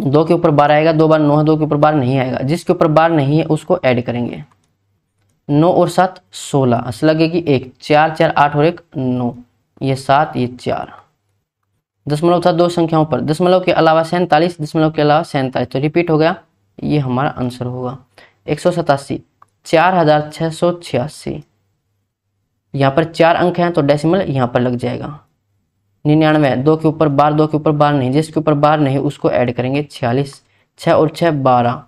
दो के ऊपर बार आएगा दो बार नौ है दो के ऊपर बार नहीं आएगा जिसके ऊपर बार नहीं है उसको ऐड करेंगे नौ और सात सोलह अस लगेगी एक चार चार आठ और एक नौ ये सात ये चार दशमलव था दो संख्याओं पर दशमलव के अलावा सैंतालीस दशमलव के अलावा सैंतालीस तो रिपीट हो गया ये हमारा आंसर होगा एक सौ सतासी चार हजार छः सौ छियासी यहाँ पर चार अंक हैं तो डेसिमल यहाँ पर लग जाएगा निन्यानवे दो के ऊपर बार दो के ऊपर बार नहीं जिसके ऊपर बार नहीं उसको ऐड करेंगे छियालीस छः और छः बारह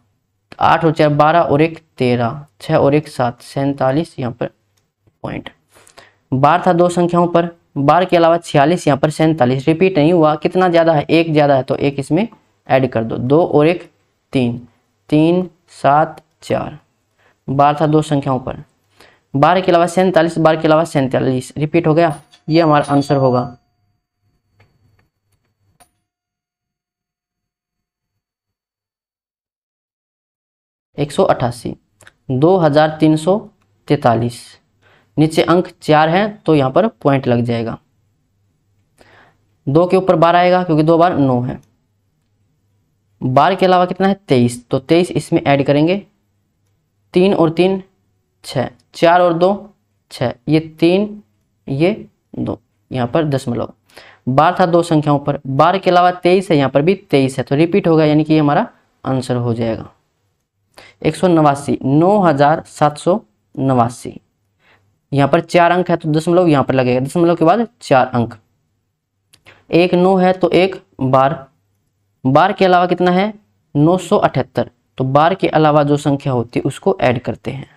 आठ और चार बारह और एक तेरह छः और एक सात सैंतालीस यहाँ पर पॉइंट बार था दो संख्याओं पर बार के अलावा छियालीस यहाँ पर सैंतालीस रिपीट नहीं हुआ कितना ज़्यादा है एक ज़्यादा है तो एक इसमें ऐड कर दो दो और एक तीन तीन सात चार बार था दो संख्याओं पर बारह के अलावा सैंतालीस बारह के अलावा सैंतालीस रिपीट हो गया ये हमारा आंसर होगा एक सौ अट्ठासी दो हजार तीन सौ तैतालीस नीचे अंक चार हैं तो यहां पर पॉइंट लग जाएगा दो के ऊपर बारह आएगा क्योंकि दो बार नौ है बारह के अलावा कितना है तेईस तो तेईस इसमें ऐड करेंगे तीन और तीन छः चार और दो छः ये तीन ये दो यहाँ पर दशमलव बार था दो संख्याओं पर बार के अलावा तेईस है यहाँ पर भी तेईस है तो रिपीट होगा यानी कि ये हमारा आंसर हो जाएगा एक सौ नवासी नौ हजार सात सौ नवासी यहाँ पर चार अंक है तो दशमलव यहाँ पर लगेगा दशमलव के बाद चार अंक एक नौ है तो एक बार बार के अलावा कितना है नौ सौ अठहत्तर तो बार के अलावा जो संख्या होती है उसको ऐड करते हैं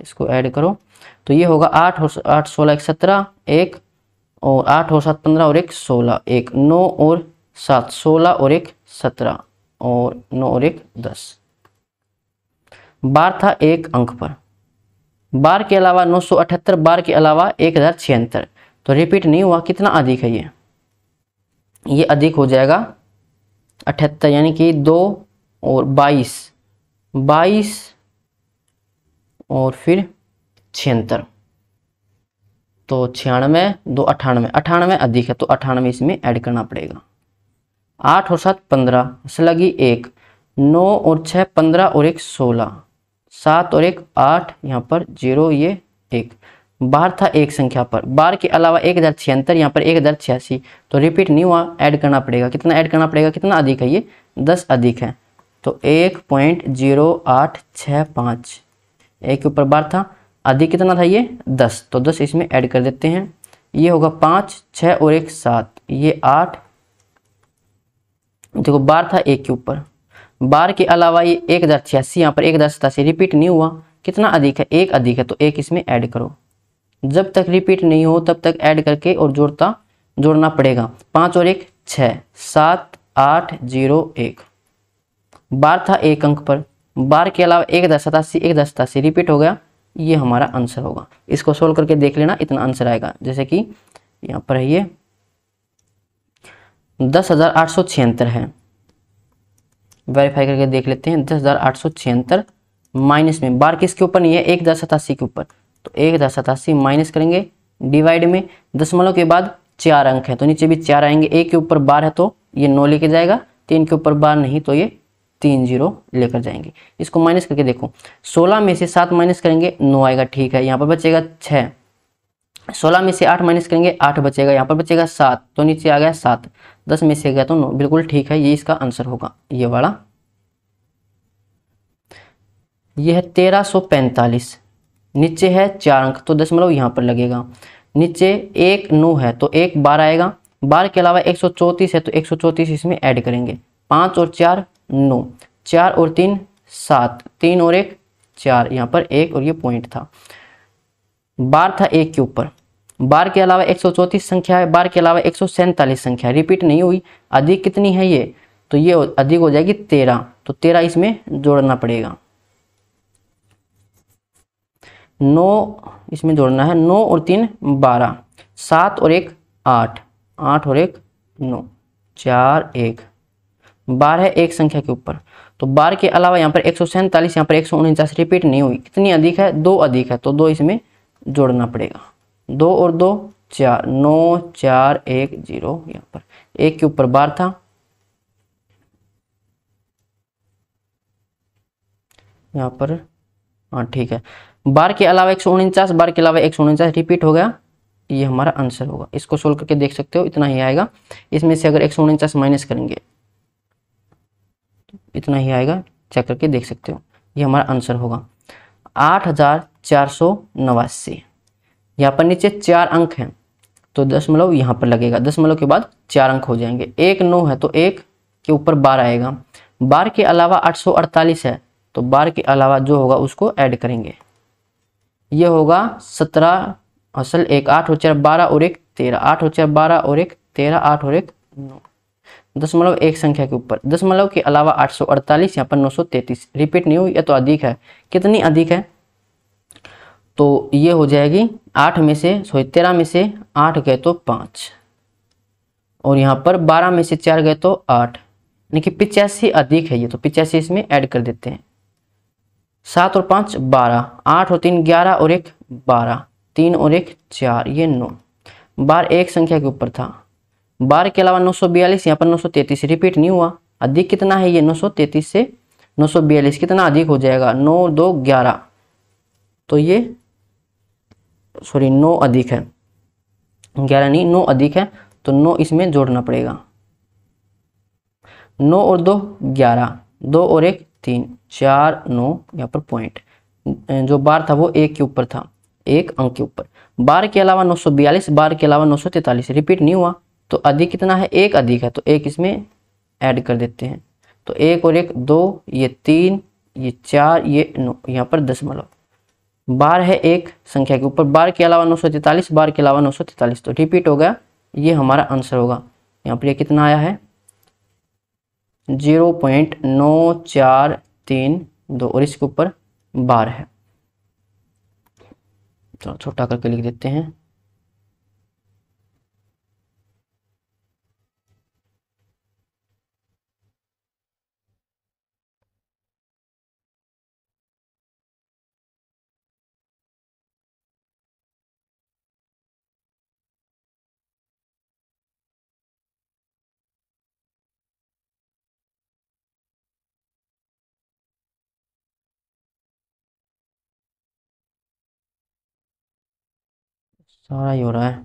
इसको ऐड करो तो ये होगा आठ और आठ सोलह एक सत्रह एक और आठ और सात पंद्रह और एक सोलह एक नौ और सात सोलह और एक सत्रह और नौ और एक दस बार था एक अंक पर बार के अलावा नौ सौ अठहत्तर बार के अलावा एक हज़ार छिहत्तर तो रिपीट नहीं हुआ कितना अधिक है ये ये अधिक हो जाएगा अठहत्तर यानी कि दो और बाईस बाईस और फिर छिहत्तर तो छियानवे दो अठानवे अठानवे अधिक है तो अठानवे इसमें ऐड करना पड़ेगा आठ और सात पंद्रह लगी एक नौ और छः पंद्रह और एक सोलह सात और एक आठ यहाँ पर जीरो ये एक बार था एक संख्या पर बार के अलावा एक हज़ार छिहत्तर यहाँ पर एक हज़ार छियासी तो रिपीट नहीं हुआ ऐड करना पड़ेगा कितना ऐड करना पड़ेगा कितना अधिक है ये दस अधिक है तो एक पॉइंट जीरो आठ छः पाँच एक के ऊपर बार था अधिक कितना था ये दस तो दस इसमें ऐड कर देते हैं ये होगा पाँच छः और एक सात ये आठ देखो बार था एक के ऊपर बार के अलावा ये एक हज़ार छियासी यहाँ पर एक हज़ार सतासी रिपीट नहीं हुआ कितना अधिक है एक अधिक है तो एक इसमें ऐड करो जब तक रिपीट नहीं हो तब तक ऐड करके और जोड़ता जोड़ना पड़ेगा पाँच और एक छः सात आठ जीरो एक बार था एक अंक पर बार के अलावा एक दस सतासी एक दस सतासी रिपीट हो गया ये हमारा आंसर होगा इसको सोल्व करके देख लेना इतना आंसर आएगा जैसे कि यहाँ पर है ये दस हज़ार आठ सौ छिहत्तर है वेरीफाई करके देख लेते हैं दस हज़ार आठ सौ छिहत्तर माइनस में बार किसके ऊपर नहीं है एक दस सतासी के ऊपर तो एक दस सतासी माइनस करेंगे डिवाइड में दशमलव के बाद चार अंक है तो नीचे भी चार आएंगे एक के ऊपर बार है तो ये नौ लेके जाएगा तीन के ऊपर बार नहीं तो ये तीन जीरो लेकर जाएंगे इसको माइनस करके देखो सोलह में से सात माइनस करेंगे नौ आएगा ठीक है यहाँ पर बचेगा छः सोलह में से आठ माइनस करेंगे आठ बचेगा यहाँ पर बचेगा सात तो नीचे आ गया सात दस में से गया तो नौ बिल्कुल ठीक है ये इसका आंसर होगा ये वाला ये है तेरह सौ पैंतालीस नीचे है चार अंक तो दशमलव यहाँ पर लगेगा नीचे एक नौ है तो एक बार आएगा बार के अलावा एक सौ चौंतीस है तो एक सौ चौंतीस इसमें ऐड करेंगे पाँच और चार नौ चार और तीन सात तीन और एक चार यहाँ पर एक और ये पॉइंट था बार था एक के ऊपर बार के अलावा एक संख्या है बार के अलावा एक संख्या है रिपीट नहीं हुई अधिक कितनी है ये तो ये अधिक हो जाएगी तेरह तो तेरह इसमें जोड़ना पड़ेगा नौ इसमें जोड़ना है नौ और तीन बारह सात और एक आठ आठ और एक नौ चार एक बार है एक संख्या के ऊपर तो बार के अलावा यहाँ पर एक सौ सैंतालीस यहाँ पर एक सौ उनचास रिपीट नहीं हुई कितनी अधिक है दो अधिक है तो दो इसमें जोड़ना पड़ेगा दो और दो चार नौ चार एक जीरो यहाँ पर एक के ऊपर बार था यहाँ पर हाँ ठीक है बार के अलावा एक सौ उनचास बार के अलावा एक सौ उनचास रिपीट हो गया ये हमारा आंसर होगा इसको सोल्व करके देख सकते हो इतना ही आएगा इसमें से अगर एक सौ उनचास माइनस करेंगे इतना ही आएगा चेक करके देख सकते हो ये हमारा आंसर होगा आठ हज़ार चार सौ नवासी यहाँ पर नीचे चार अंक हैं तो दशमलव यहाँ पर लगेगा दशमलव के बाद चार अंक हो जाएंगे एक नौ है तो एक के ऊपर बार आएगा बार के अलावा अड़तालीस है तो बार के अलावा जो होगा उसको ऐड करेंगे ये होगा सत्रह असल एक आठ हो चार बारह और एक तेरह आठ हो चार बारह और एक तेरह आठ और एक नौ दशमलव एक संख्या के ऊपर दशमलव के अलावा 848 यहाँ पर 933 रिपीट नहीं हुई या तो अधिक है कितनी अधिक है तो ये हो जाएगी आठ में से सॉरी तेरह में से आठ गए तो पाँच और यहाँ पर बारह में से चार गए तो आठ यानी कि पिचासी अधिक है ये तो पिचासी इसमें ऐड कर देते हैं सात और पाँच बारह आठ और तीन ग्यारह और एक बारह तीन और एक चार ये नौ बार एक संख्या के ऊपर था बार के अलावा नौ सौ बयालीस यहाँ पर नौ सौ तैतीस रिपीट नहीं हुआ अधिक कितना है ये नौ सौ तैतीस से नौ सौ बयालीस कितना अधिक हो जाएगा नौ दो ग्यारह तो ये सॉरी नौ अधिक है ग्यारह नहीं नौ अधिक है तो नौ इसमें जोड़ना पड़ेगा नौ और दो ग्यारह दो और एक तीन चार नौ यहाँ पर पॉइंट जो बार था वो एक के ऊपर था एक अंक के ऊपर बार के अलावा नौ सौ बयालीस बार के अलावा नौ सौ तैतालीस रिपीट नहीं हुआ तो अधिक कितना है एक अधिक है तो एक इसमें ऐड कर देते हैं तो एक और एक दो ये तीन ये चार ये नौ यहाँ पर दशमलव मतलब। बार है एक संख्या के ऊपर बार के अलावा नौ सौ तैतालीस बार के अलावा नौ सौ तैतालीस तो रिपीट हो गया ये हमारा आंसर होगा यहाँ पर ये कितना आया है जीरो पॉइंट नौ चार तीन दो और इसके ऊपर बार है छोटा करके लिख देते हैं सारा ही हो रहा है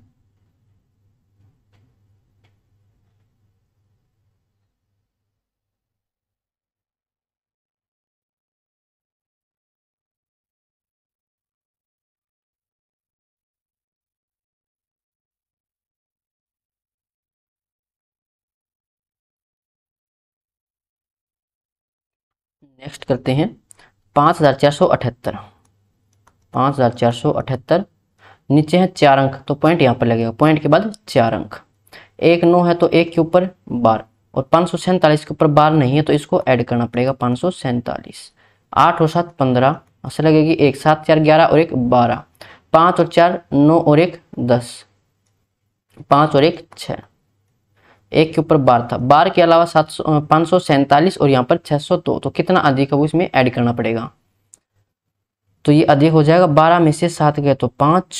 नेक्स्ट करते हैं पाँच हज़ार चार सौ अठहत्तर पाँच हज़ार चार सौ अठहत्तर नीचे है चार अंक तो पॉइंट यहाँ पर लगेगा पॉइंट के बाद चार अंक एक नौ है तो एक के ऊपर बार और पाँच सौ के ऊपर बार नहीं है तो इसको ऐड करना पड़ेगा पाँच सौ सैंतालीस आठ और सात पंद्रह ऐसे लगेगी एक सात चार ग्यारह और एक बारह पाँच और चार नौ और एक दस पाँच और एक छः एक के ऊपर बार था बार के अलावा सात सौ पाँच सौ और यहाँ पर छः सौ दो तो कितना अधिक है वो इसमें ऐड करना पड़ेगा तो ये अधिक हो जाएगा बारह में से सात गए तो पाँच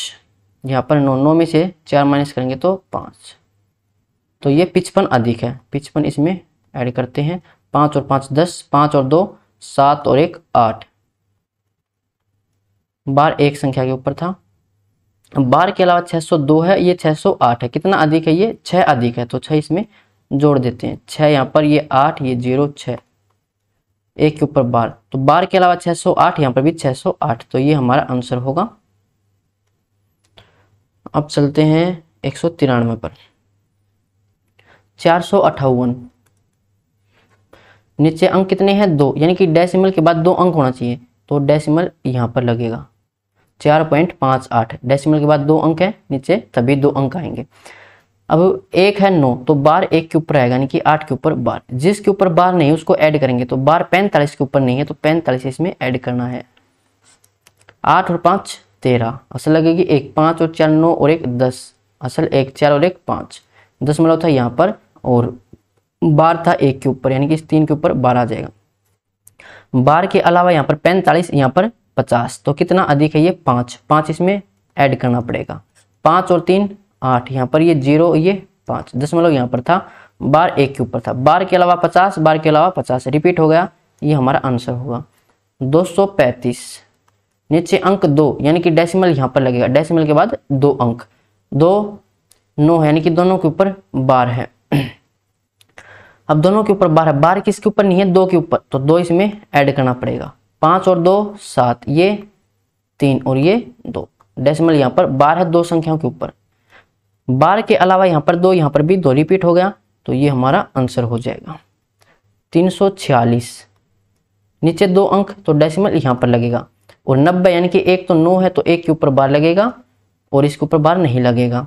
यहाँ पर नौ नौ में से चार माइनस करेंगे तो पाँच तो ये पिचपन अधिक है पिचपन इसमें ऐड करते हैं पाँच और पाँच दस पाँच और दो सात और एक आठ बार एक संख्या के ऊपर था बार के अलावा सौ दो है ये सौ आठ है कितना अधिक है ये छः अधिक है तो छः इसमें जोड़ देते हैं छः यहाँ पर ये आठ ये जीरो छः एक के ऊपर बार तो बार के अलावा छः सौ आठ यहाँ पर भी सौ आठ तो ये हमारा आंसर होगा अब चलते हैं एक सौ तिरानवे पर चार सौ अट्ठावन नीचे अंक कितने हैं दो यानी कि डेसिमल के बाद दो अंक होना चाहिए तो डेसिमल यहाँ पर लगेगा चार पॉइंट पाँच आठ डेसिमल के बाद दो अंक है नीचे तभी दो अंक आएंगे अब एक है नौ तो बार एक के ऊपर आएगा यानी कि आठ के ऊपर बार जिसके ऊपर बार नहीं उसको ऐड करेंगे तो बार पैंतालीस के ऊपर नहीं है तो पैंतालीस इसमें ऐड करना है आठ और पाँच तेरह असल लगेगी एक पाँच और चार नौ और एक दस असल एक चार और एक पाँच मतलब था यहाँ पर और बार था एक के ऊपर यानी कि इस तीन के ऊपर बार आ जाएगा बार के अलावा यहाँ पर पैंतालीस यहाँ पर पचास तो कितना अधिक है ये पाँच पाँच इसमें ऐड करना पड़ेगा पाँच और तीन आठ यहाँ पर ये जीरो ये पाँच मतलब यहाँ पर था बार एक के ऊपर था बार के अलावा पचास बार के अलावा पचास रिपीट हो गया ये हमारा आंसर होगा दो सौ पैंतीस नीचे अंक दो यानी कि डेसिमल यहाँ पर लगेगा डेसिमल के बाद दो अंक दो है यानी कि दोनों के ऊपर बार है अब दोनों के ऊपर बार है बार किसके ऊपर नहीं है दो के ऊपर तो दो इसमें ऐड करना पड़ेगा पांच और दो सात ये तीन और ये दो डेसिमल यहाँ पर बार है दो संख्याओं के ऊपर बार के अलावा यहाँ पर दो यहाँ पर भी दो रिपीट हो गया तो ये हमारा आंसर हो जाएगा तीन नीचे दो अंक तो डेसिमल यहाँ पर लगेगा और नब्बे यानी कि एक तो नौ है तो एक के ऊपर बार लगेगा और इसके ऊपर बार नहीं लगेगा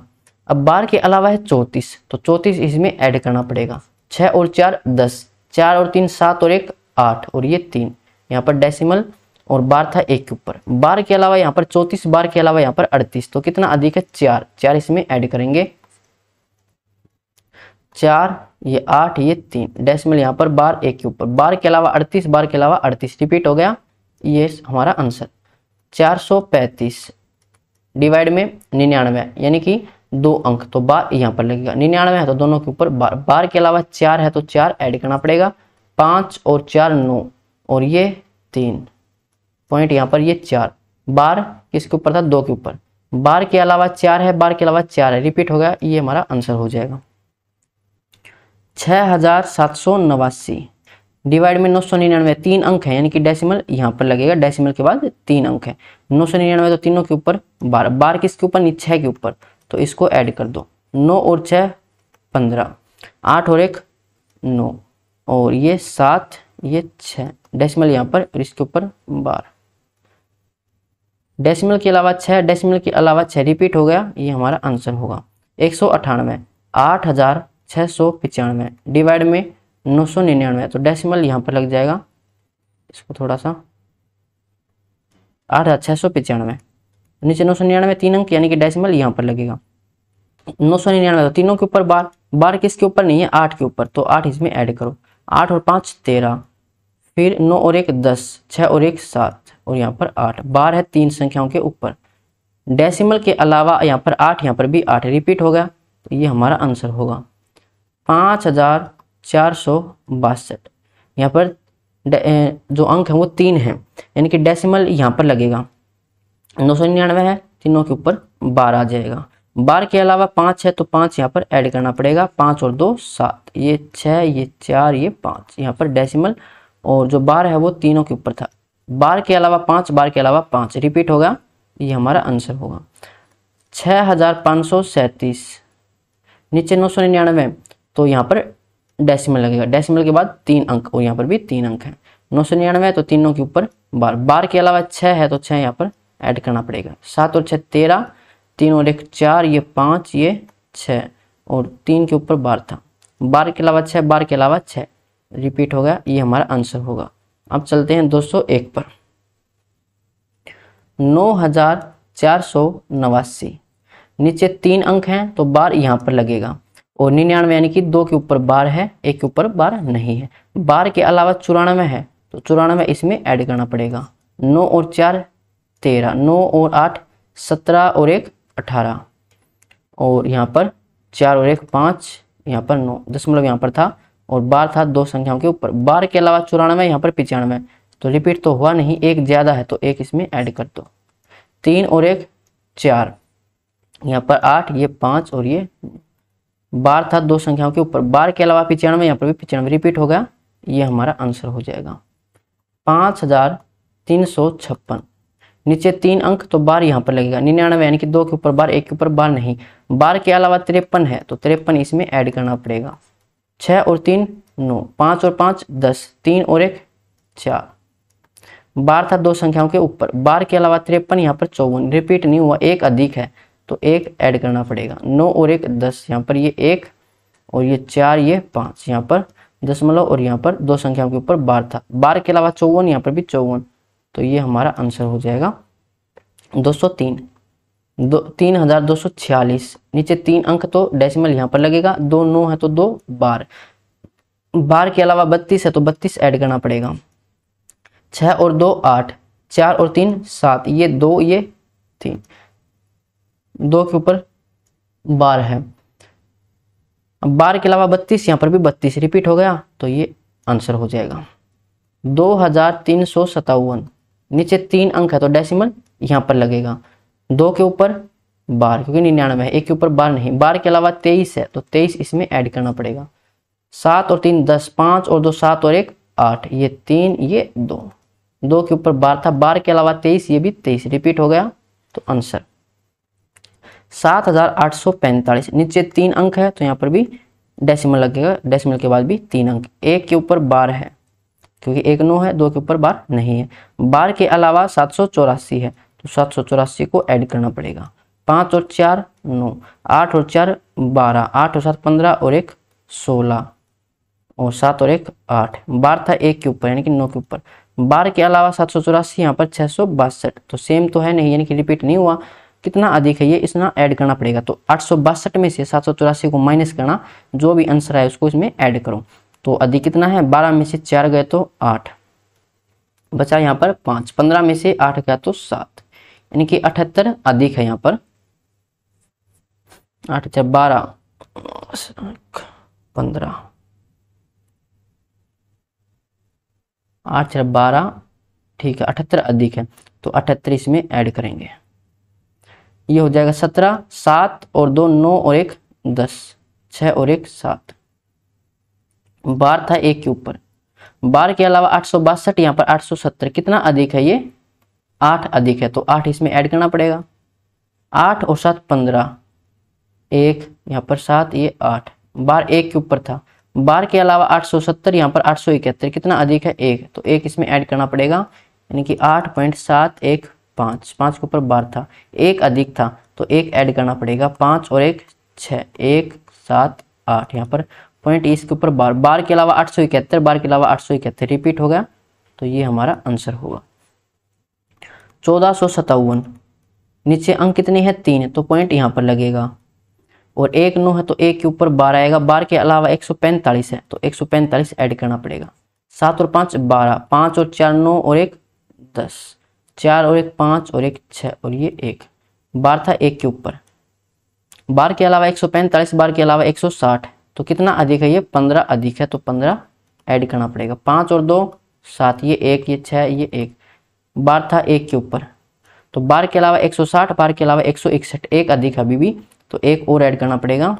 अब बार के अलावा है चौंतीस तो चौंतीस इसमें ऐड करना पड़ेगा छः और चार दस चार और तीन सात और एक आठ और ये तीन यहाँ पर डेसिमल और बार था एक के ऊपर बार के अलावा यहाँ पर चौंतीस बार के अलावा यहाँ पर अड़तीस तो कितना अधिक है चार चार इसमें ऐड करेंगे चार ये आठ ये तीन डेसिमल यहाँ पर बार एक के ऊपर बार के अलावा अड़तीस बार के अलावा अड़तीस रिपीट हो गया ये हमारा आंसर 435 डिवाइड में निन्यानवे यानी कि दो अंक तो बार यहाँ पर लगेगा निन्यानवे है तो दोनों के ऊपर बार बार के अलावा चार है तो चार ऐड करना पड़ेगा पाँच और चार नौ और ये तीन पॉइंट यहाँ पर ये चार बार किसके ऊपर था दो के ऊपर बार के अलावा चार है बार के अलावा चार है रिपीट हो गया ये हमारा आंसर हो जाएगा छः हजार सात सौ नवासी डिवाइड में नौ सौ निन्यानवे तीन अंक है यानी कि डेसिमल यहाँ पर लगेगा डेसिमल के बाद तीन अंक है नौ सौ निन्यानवे तो तीनों के ऊपर बारह बारह किसके ऊपर नहीं छः के ऊपर तो इसको ऐड कर दो नौ और छः पंद्रह आठ और एक नौ और ये सात ये छः डेसिमल यहाँ पर और इसके ऊपर बारह डेसिमल के अलावा छः डेसिमल के अलावा छः रिपीट हो गया ये हमारा आंसर होगा एक सौ अठानवे आठ हज़ार छः सौ पचानवे डिवाइड में नौ सौ निन्यानवे तो डेसिमल यहाँ पर लग जाएगा इसको थोड़ा सा आठ छः सौ पचानवे नीचे नौ सौ निन्यानवे तीन अंक यानी कि डेसिमल यहाँ पर लगेगा नौ सौ निन्यानवे तो तीनों के ऊपर बार बार किसके ऊपर नहीं है आठ के ऊपर तो आठ इसमें ऐड करो आठ और पाँच तेरह फिर नौ और एक दस छः और एक सात और यहाँ पर आठ बार है तीन संख्याओं के ऊपर डेसिमल के अलावा यहाँ पर आठ यहाँ पर भी आठ रिपीट हो गया तो ये हमारा आंसर होगा पाँच हज़ार चार सौ बासठ यहाँ पर जो अंक है वो तीन है यानी कि डेसिमल यहाँ पर लगेगा नौ सौ निन्यानवे है तीनों के ऊपर बारह आ जाएगा बार के अलावा पाँच है तो पाँच यहाँ पर ऐड करना पड़ेगा पाँच और दो सात ये छः ये चार ये पाँच यहाँ पर डेसिमल और जो बार है वो तीनों के ऊपर था बार के अलावा पाँच बार के अलावा पाँच रिपीट होगा ये हमारा आंसर होगा छः हज़ार पाँच सौ सैंतीस नीचे नौ सौ निन्यानवे तो यहाँ पर डेसिमल लगेगा डेसिमल के बाद तीन अंक और यहाँ पर भी तीन अंक है नौ सौ निन्यानवे तो तीनों के ऊपर बार बार के अलावा छः है तो छः यहाँ पर ऐड करना पड़ेगा सात और छः तेरह तीन और एक चार ये पाँच ये छः और तीन के ऊपर बार था बार के अलावा छः बार के अलावा छः रिपीट हो गया ये हमारा आंसर होगा अब चलते हैं एक पर नौ हजार चार सौ नवासी नीचे तीन अंक हैं तो बार यहाँ पर लगेगा और निन्यानवे यानी कि दो के ऊपर बार है एक के ऊपर बार नहीं है बार के अलावा चौरानवे है तो चौरानवे इसमें ऐड करना पड़ेगा नौ और चार तेरह नौ और आठ सत्रह और एक अठारह और यहाँ पर चार और एक पाँच यहाँ पर नौ दशमलव यहाँ पर था और बार था दो संख्याओं के ऊपर बार के अलावा चौरानवे यहाँ पर पिचानवे तो रिपीट तो हुआ नहीं एक ज़्यादा है तो एक इसमें ऐड कर दो तीन और एक चार यहाँ पर आठ ये पाँच और ये बार था दो संख्याओं के ऊपर बार के अलावा पिचानवे यहाँ पर भी पिचानवे रिपीट होगा ये हमारा आंसर हो जाएगा पाँच हजार तीन सौ छप्पन नीचे तीन अंक तो बार यहाँ पर लगेगा निन्यानवे यानी कि दो के ऊपर बार एक के ऊपर बार नहीं बार के अलावा तिरपन है तो तिरपन इसमें ऐड करना पड़ेगा छः और तीन नौ पाँच और पाँच दस तीन और एक चार बार था दो संख्याओं के ऊपर बार के अलावा तिरपन यहाँ पर चौवन रिपीट नहीं हुआ एक अधिक है तो एक ऐड करना पड़ेगा नौ और एक दस यहाँ पर ये एक और ये चार ये पाँच यहाँ पर दशमलव और यहाँ पर दो संख्याओं के ऊपर बार था बार के अलावा चौवन यहाँ पर भी चौवन तो ये हमारा आंसर हो जाएगा दो सौ तीन दो तीन हजार दो सौ छियालीस नीचे तीन अंक तो डेसिमल यहाँ पर लगेगा दो नौ है तो दो बार बार के अलावा बत्तीस है तो बत्तीस ऐड करना पड़ेगा छः और दो आठ चार और तीन सात ये दो ये तीन दो के ऊपर बार है बार के अलावा बत्तीस यहाँ पर भी बत्तीस रिपीट हो गया तो ये आंसर हो जाएगा दो हजार तीन सौ सतावन नीचे तीन अंक है तो डेसिमल यहाँ पर लगेगा दो के ऊपर बार क्योंकि निन्यानवे है एक के ऊपर बार नहीं बार के अलावा तेईस है तो तेईस इसमें ऐड करना पड़ेगा सात और तीन दस पाँच और दो सात और एक आठ ये तीन ये दो दो के ऊपर बार था बार के अलावा तेईस ये भी तेईस रिपीट हो गया तो आंसर सात हजार आठ सौ पैंतालीस नीचे तीन अंक है तो यहाँ पर भी डेसिमल लगेगा डेसिमल के बाद भी तीन अंक एक के ऊपर बार है क्योंकि एक नौ है दो के ऊपर बार नहीं है बार के अलावा सात सौ चौरासी है तो सात सौ चौरासी को ऐड करना पड़ेगा पाँच और चार नौ आठ और चार बारह आठ और सात पंद्रह और एक सोलह और सात और एक आठ बार था एक के ऊपर यानी कि नौ के ऊपर बार के अलावा सात सौ चौरासी यहाँ पर छः सौ बासठ तो सेम तो है नहीं यानी कि रिपीट नहीं हुआ कितना अधिक है ये इसमें ऐड करना पड़ेगा तो आठ में से सात को माइनस करना जो भी आंसर है उसको इसमें ऐड करो तो अधिक कितना है बारह में से चार गए तो आठ बचा यहाँ पर पाँच पंद्रह में से आठ गया तो सात यानी कि अठहत्तर अधिक है यहाँ पर आठ चार बारह पंद्रह आठ चार बारह ठीक है अठहत्तर अधिक है तो अठहत्तर इसमें ऐड करेंगे ये हो जाएगा सत्रह सात और दो नौ और एक दस छः और एक सात बार था एक के ऊपर बार के अलावा आठ सौ बासठ यहाँ पर आठ सौ सत्तर कितना अधिक है ये आठ अधिक है तो आठ इसमें ऐड करना पड़ेगा आठ और सात पंद्रह एक यहाँ पर सात ये आठ बार एक के ऊपर था बार के अलावा आठ सौ सत्तर यहाँ पर आठ सौ इकहत्तर कितना अधिक है एक तो एक इसमें ऐड करना पड़ेगा यानी कि आठ पॉइंट सात एक पाँच पाँच के ऊपर बार था एक अधिक था तो एक ऐड करना पड़ेगा पाँच और एक छः एक सात आठ यहाँ पर पॉइंट इसके ऊपर बार बार के अलावा आठ सौ इकहत्तर बार के अलावा आठ सौ इकहत्तर रिपीट हो गया तो ये हमारा आंसर होगा चौदह सौ सतावन नीचे अंक कितने हैं तीन तो पॉइंट यहाँ पर लगेगा और एक नौ है तो एक के ऊपर बार आएगा बार के अलावा एक सौ पैंतालीस है तो एक सौ पैंतालीस ऐड करना पड़ेगा सात और पाँच बारह पाँच और चार नौ और एक दस चार और एक पाँच और एक छः और ये एक बार था एक के ऊपर बार के अलावा एक सौ पैंतालीस बार के अलावा एक सौ साठ तो कितना अधिक है ये पंद्रह अधिक है तो पंद्रह ऐड करना पड़ेगा पाँच और दो सात ये एक ये छः ये एक बार था एक के ऊपर तो बार के अलावा एक सौ साठ बार के अलावा एक सौ इकसठ एक अधिक अभी भी तो एक और ऐड करना पड़ेगा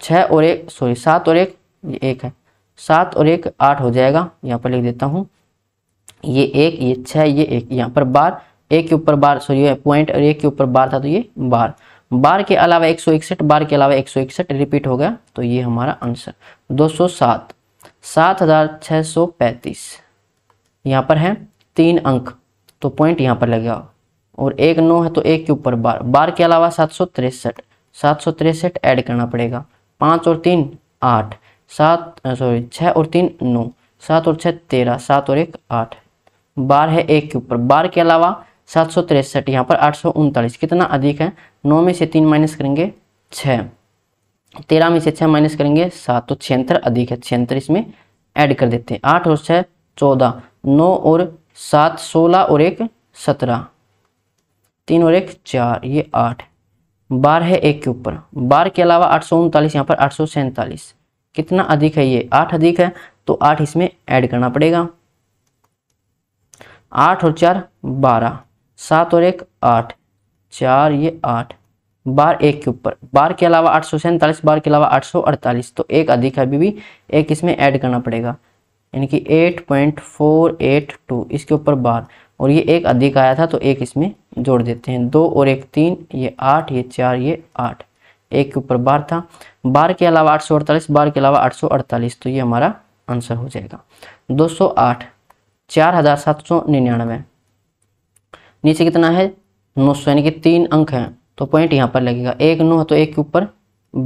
छः और एक सॉरी सात और एक ये एक है सात और एक आठ हो जाएगा यहाँ पर लिख देता हूँ ये एक ये छह ये एक यहाँ पर बार एक के ऊपर बार सॉरी पॉइंट और एक के ऊपर बार था तो ये बार बार के अलावा एक सौ इकसठ बार के अलावा एक सौ इकसठ रिपीट हो गया तो ये हमारा आंसर दो सौ सात सात हजार छः सौ पैंतीस यहाँ पर है तीन अंक तो पॉइंट यहाँ पर लगेगा और एक नौ है तो एक के ऊपर बार बार के अलावा सात सौ तिरसठ सात सौ तिरसठ ऐड करना पड़ेगा पाँच और तीन आठ सात सॉरी छः और तीन नौ सात और छः तेरह सात और एक आठ बार है एक के ऊपर बार के अलावा सात सौ तिरसठ यहाँ पर आठ सौ उनतालीस कितना अधिक है नौ में से तीन माइनस करेंगे छः तेरह में से छः माइनस करेंगे सात तो छिहत्तर अधिक है छिहत्तर इसमें ऐड कर देते हैं आठ और छः चौदह नौ और सात सोलह और एक सत्रह तीन और एक चार ये आठ बार है एक के ऊपर बार के अलावा आठ सौ उनतालीस यहाँ पर आठ सौ सैंतालीस कितना अधिक है ये आठ अधिक है तो आठ इसमें ऐड करना पड़ेगा आठ और चार बारह सात और एक आठ चार ये आठ बार एक के ऊपर बार के अलावा आठ सौ सैंतालीस बार के अलावा आठ सौ अड़तालीस तो एक अधिक अभी भी एक इसमें ऐड करना पड़ेगा यानी कि eight point four eight two इसके ऊपर बार और ये एक अधिक आया था तो एक इसमें जोड़ देते हैं दो और एक तीन ये आठ ये चार ये आठ एक के ऊपर बार था बार के अलावा आठ सौ अड़तालीस बार के अलावा आठ सौ अड़तालीस तो ये हमारा आंसर हो जाएगा दो सौ आठ चार हज़ार सात सौ निन्यानवे नीचे कितना है नौ सौ यानी कि तीन अंक हैं तो पॉइंट यहाँ पर लगेगा एक नौ है तो एक के ऊपर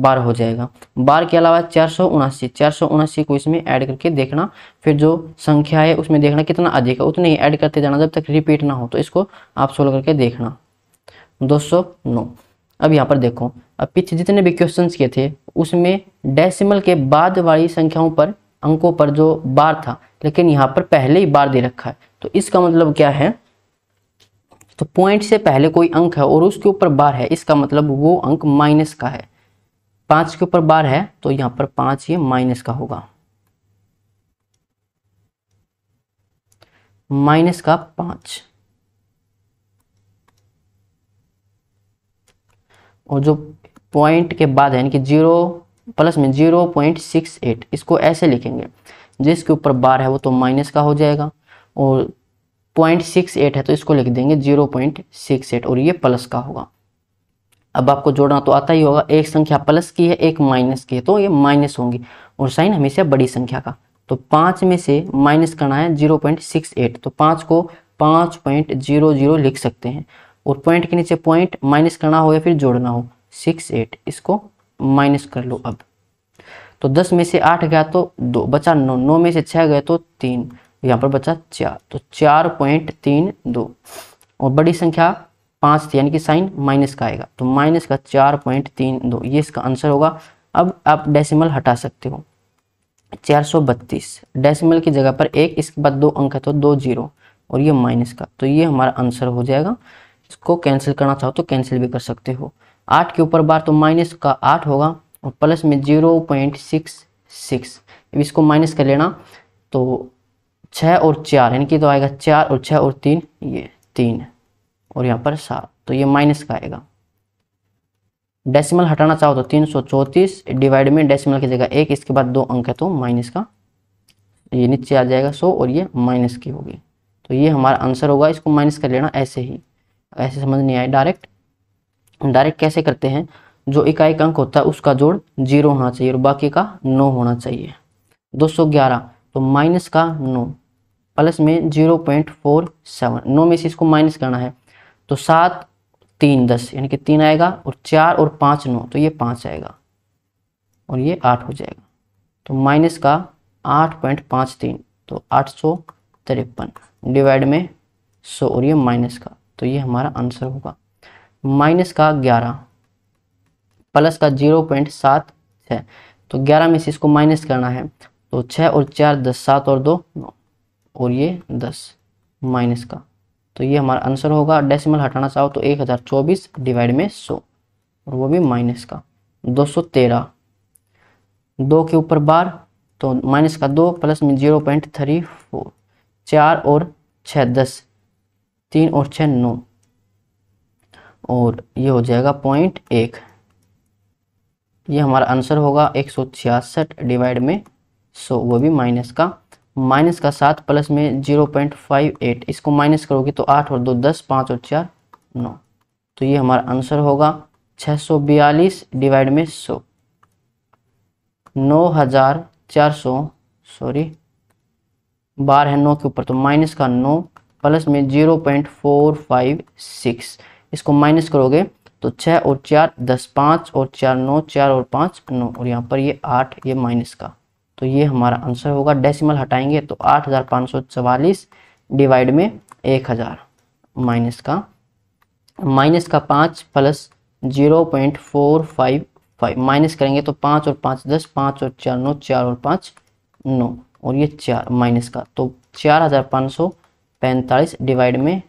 बार हो जाएगा बार के अलावा चार सौ उनासी चार सौ उनासी को इसमें ऐड करके देखना फिर जो संख्या है उसमें देखना कितना अधिक है उतने ही ऐड करते जाना जब तक रिपीट ना हो तो इसको आप सोल्व करके देखना दो सौ नौ अब यहाँ पर देखो अब पीछे जितने भी क्वेश्चंस किए थे उसमें डेसिमल के बाद वाली संख्याओं पर अंकों पर जो बार था लेकिन यहाँ पर पहले ही बार दे रखा है तो इसका मतलब क्या है तो पॉइंट से पहले कोई अंक है और उसके ऊपर बार है इसका मतलब वो अंक माइनस का है पांच के ऊपर बार है तो यहाँ पर पांच ये माइनस का होगा माइनस का पांच और जो पॉइंट के बाद है यानी कि जीरो प्लस में जीरो पॉइंट सिक्स एट इसको ऐसे लिखेंगे जिसके ऊपर बार है वो तो माइनस का हो जाएगा और पॉइंट सिक्स एट है तो इसको लिख देंगे जीरो पॉइंट सिक्स एट और ये प्लस का होगा अब आपको जोड़ना तो आता ही होगा एक संख्या प्लस की है एक माइनस की है तो ये माइनस होंगी और साइन हमेशा बड़ी संख्या का तो पाँच में से माइनस करना है जीरो पॉइंट सिक्स एट तो पाँच को पाँच पॉइंट जीरो जीरो लिख सकते हैं और पॉइंट के नीचे पॉइंट माइनस करना हो या फिर जोड़ना हो सिक्स एट इसको माइनस कर लो अब तो दस में से आठ गया तो दो बचा नौ नौ में से छह गए तो तीन यहाँ पर बचा चार तो चार पॉइंट तीन दो और बड़ी संख्या पांच थी यानी कि साइन माइनस का आएगा तो माइनस का चार पॉइंट तीन दो ये इसका आंसर होगा अब आप डेसिमल हटा सकते हो चार सौ बत्तीस डेसिमल की जगह पर एक इसके बाद दो अंक है तो दो जीरो और ये माइनस का तो ये हमारा आंसर हो जाएगा इसको कैंसिल करना चाहो तो कैंसिल भी कर सकते हो आठ के ऊपर बार तो माइनस का आठ होगा और प्लस में जीरो पॉइंट सिक्स सिक्स इसको माइनस कर लेना तो छः और चार यानी कि तो आएगा चार और छः और तीन ये तीन और यहाँ पर सात तो ये माइनस का आएगा डेसिमल हटाना चाहो तो तीन सौ चौंतीस डिवाइड में डेसिमल की जगह एक इसके बाद दो अंक है तो माइनस का ये नीचे आ जाएगा सौ और ये माइनस की होगी तो ये हमारा आंसर होगा इसको माइनस कर लेना ऐसे ही ऐसे समझ नहीं आए डायरेक्ट डायरेक्ट कैसे करते हैं जो इकाई अंक होता है उसका जोड़ जीरो होना चाहिए और बाकी का नौ होना चाहिए 211 तो माइनस का नौ प्लस में जीरो पॉइंट फोर सेवन नौ में से इसको माइनस करना है तो सात तीन दस यानी कि तीन आएगा और चार और पाँच नौ तो ये पाँच आएगा और ये आठ हो जाएगा तो माइनस का आठ पॉइंट पाँच तीन तो आठ सौ तिरपन डिवाइड में सौ और ये माइनस का तो ये हमारा आंसर होगा माइनस का ग्यारह प्लस का जीरो पॉइंट सात छः तो ग्यारह में से इसको माइनस करना है तो छः और चार दस सात और दो नौ और ये दस माइनस का तो ये हमारा आंसर होगा डेसिमल हटाना चाहो तो एक हज़ार चौबीस डिवाइड में सौ और वो भी माइनस का दो सौ तेरह दो के ऊपर बार तो माइनस का दो प्लस में जीरो पॉइंट थ्री फोर चार और छः दस तीन और छः नौ और ये हो जाएगा पॉइंट एक ये हमारा आंसर होगा एक सौ छियासठ डिवाइड में सौ वो भी माइनस का माइनस का सात प्लस में जीरो पॉइंट फाइव एट इसको माइनस करोगे तो आठ और दो दस पाँच और चार नौ तो ये हमारा आंसर होगा छः सौ बयालीस डिवाइड में सौ नौ हज़ार चार सौ सॉरी बार है नौ के ऊपर तो माइनस का नौ प्लस में zero point four five six इसको माइनस करोगे तो छः और चार दस पाँच और चार नौ चार और पाँच नौ और यहाँ पर ये आठ ये माइनस का तो ये हमारा आंसर होगा डेसिमल हटाएंगे तो आठ हज़ार पाँच सौ चवालीस डिवाइड में एक हज़ार माइनस का माइनस का पाँच plus zero point four five five minus करेंगे तो पाँच और पाँच दस पाँच और चार नौ चार और पाँच नौ और ये चार माइनस का तो चार हज़ार पाँच सौ पैंतालीस डिवाइड में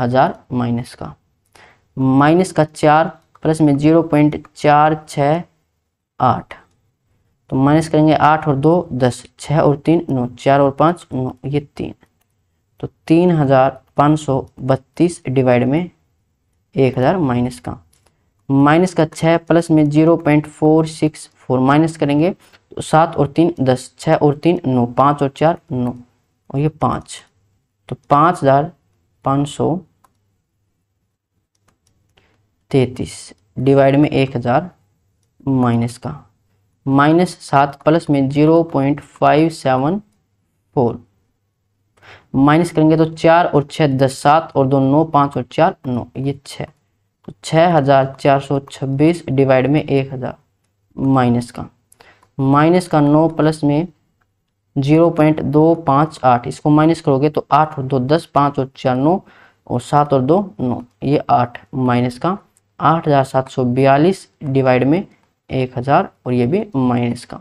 हज़ार माइनस का माइनस का चार प्लस में जीरो पॉइंट चार छः आठ तो माइनस करेंगे आठ और दो दस छः और तीन नौ चार और पाँच नौ ये तीन तो तीन हज़ार पाँच सौ बत्तीस डिवाइड में एक हज़ार माइनस का माइनस का छः प्लस में zero point four six four minus करेंगे तो सात और तीन दस छः और तीन नौ पाँच और चार नौ और ये पाँच तो पाँच हज़ार पाँच सौ तैतीस डिवाइड में एक हज़ार माइनस का माइनस सात प्लस में zero point five seven four minus करेंगे तो चार और छः दस सात और दो नौ पाँच और चार नौ ये छः तो छः हज़ार चार सौ छब्बीस डिवाइड में एक हज़ार माइनस का माइनस का नौ प्लस में जीरो पॉइंट दो पाँच आठ इसको माइनस करोगे तो आठ और दो दस पाँच और चार नौ और सात और दो नौ ये आठ माइनस का आठ हज़ार सात सौ बयालीस डिवाइड में एक हज़ार और ये भी माइनस का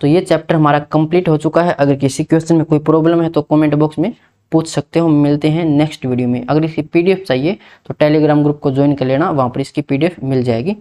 तो ये चैप्टर हमारा कंप्लीट हो चुका है अगर किसी क्वेश्चन में कोई प्रॉब्लम है तो कमेंट बॉक्स में पूछ सकते हो मिलते हैं नेक्स्ट वीडियो में अगर इसकी पीडीएफ चाहिए तो टेलीग्राम ग्रुप को ज्वाइन कर लेना वहाँ पर इसकी पीडीएफ मिल जाएगी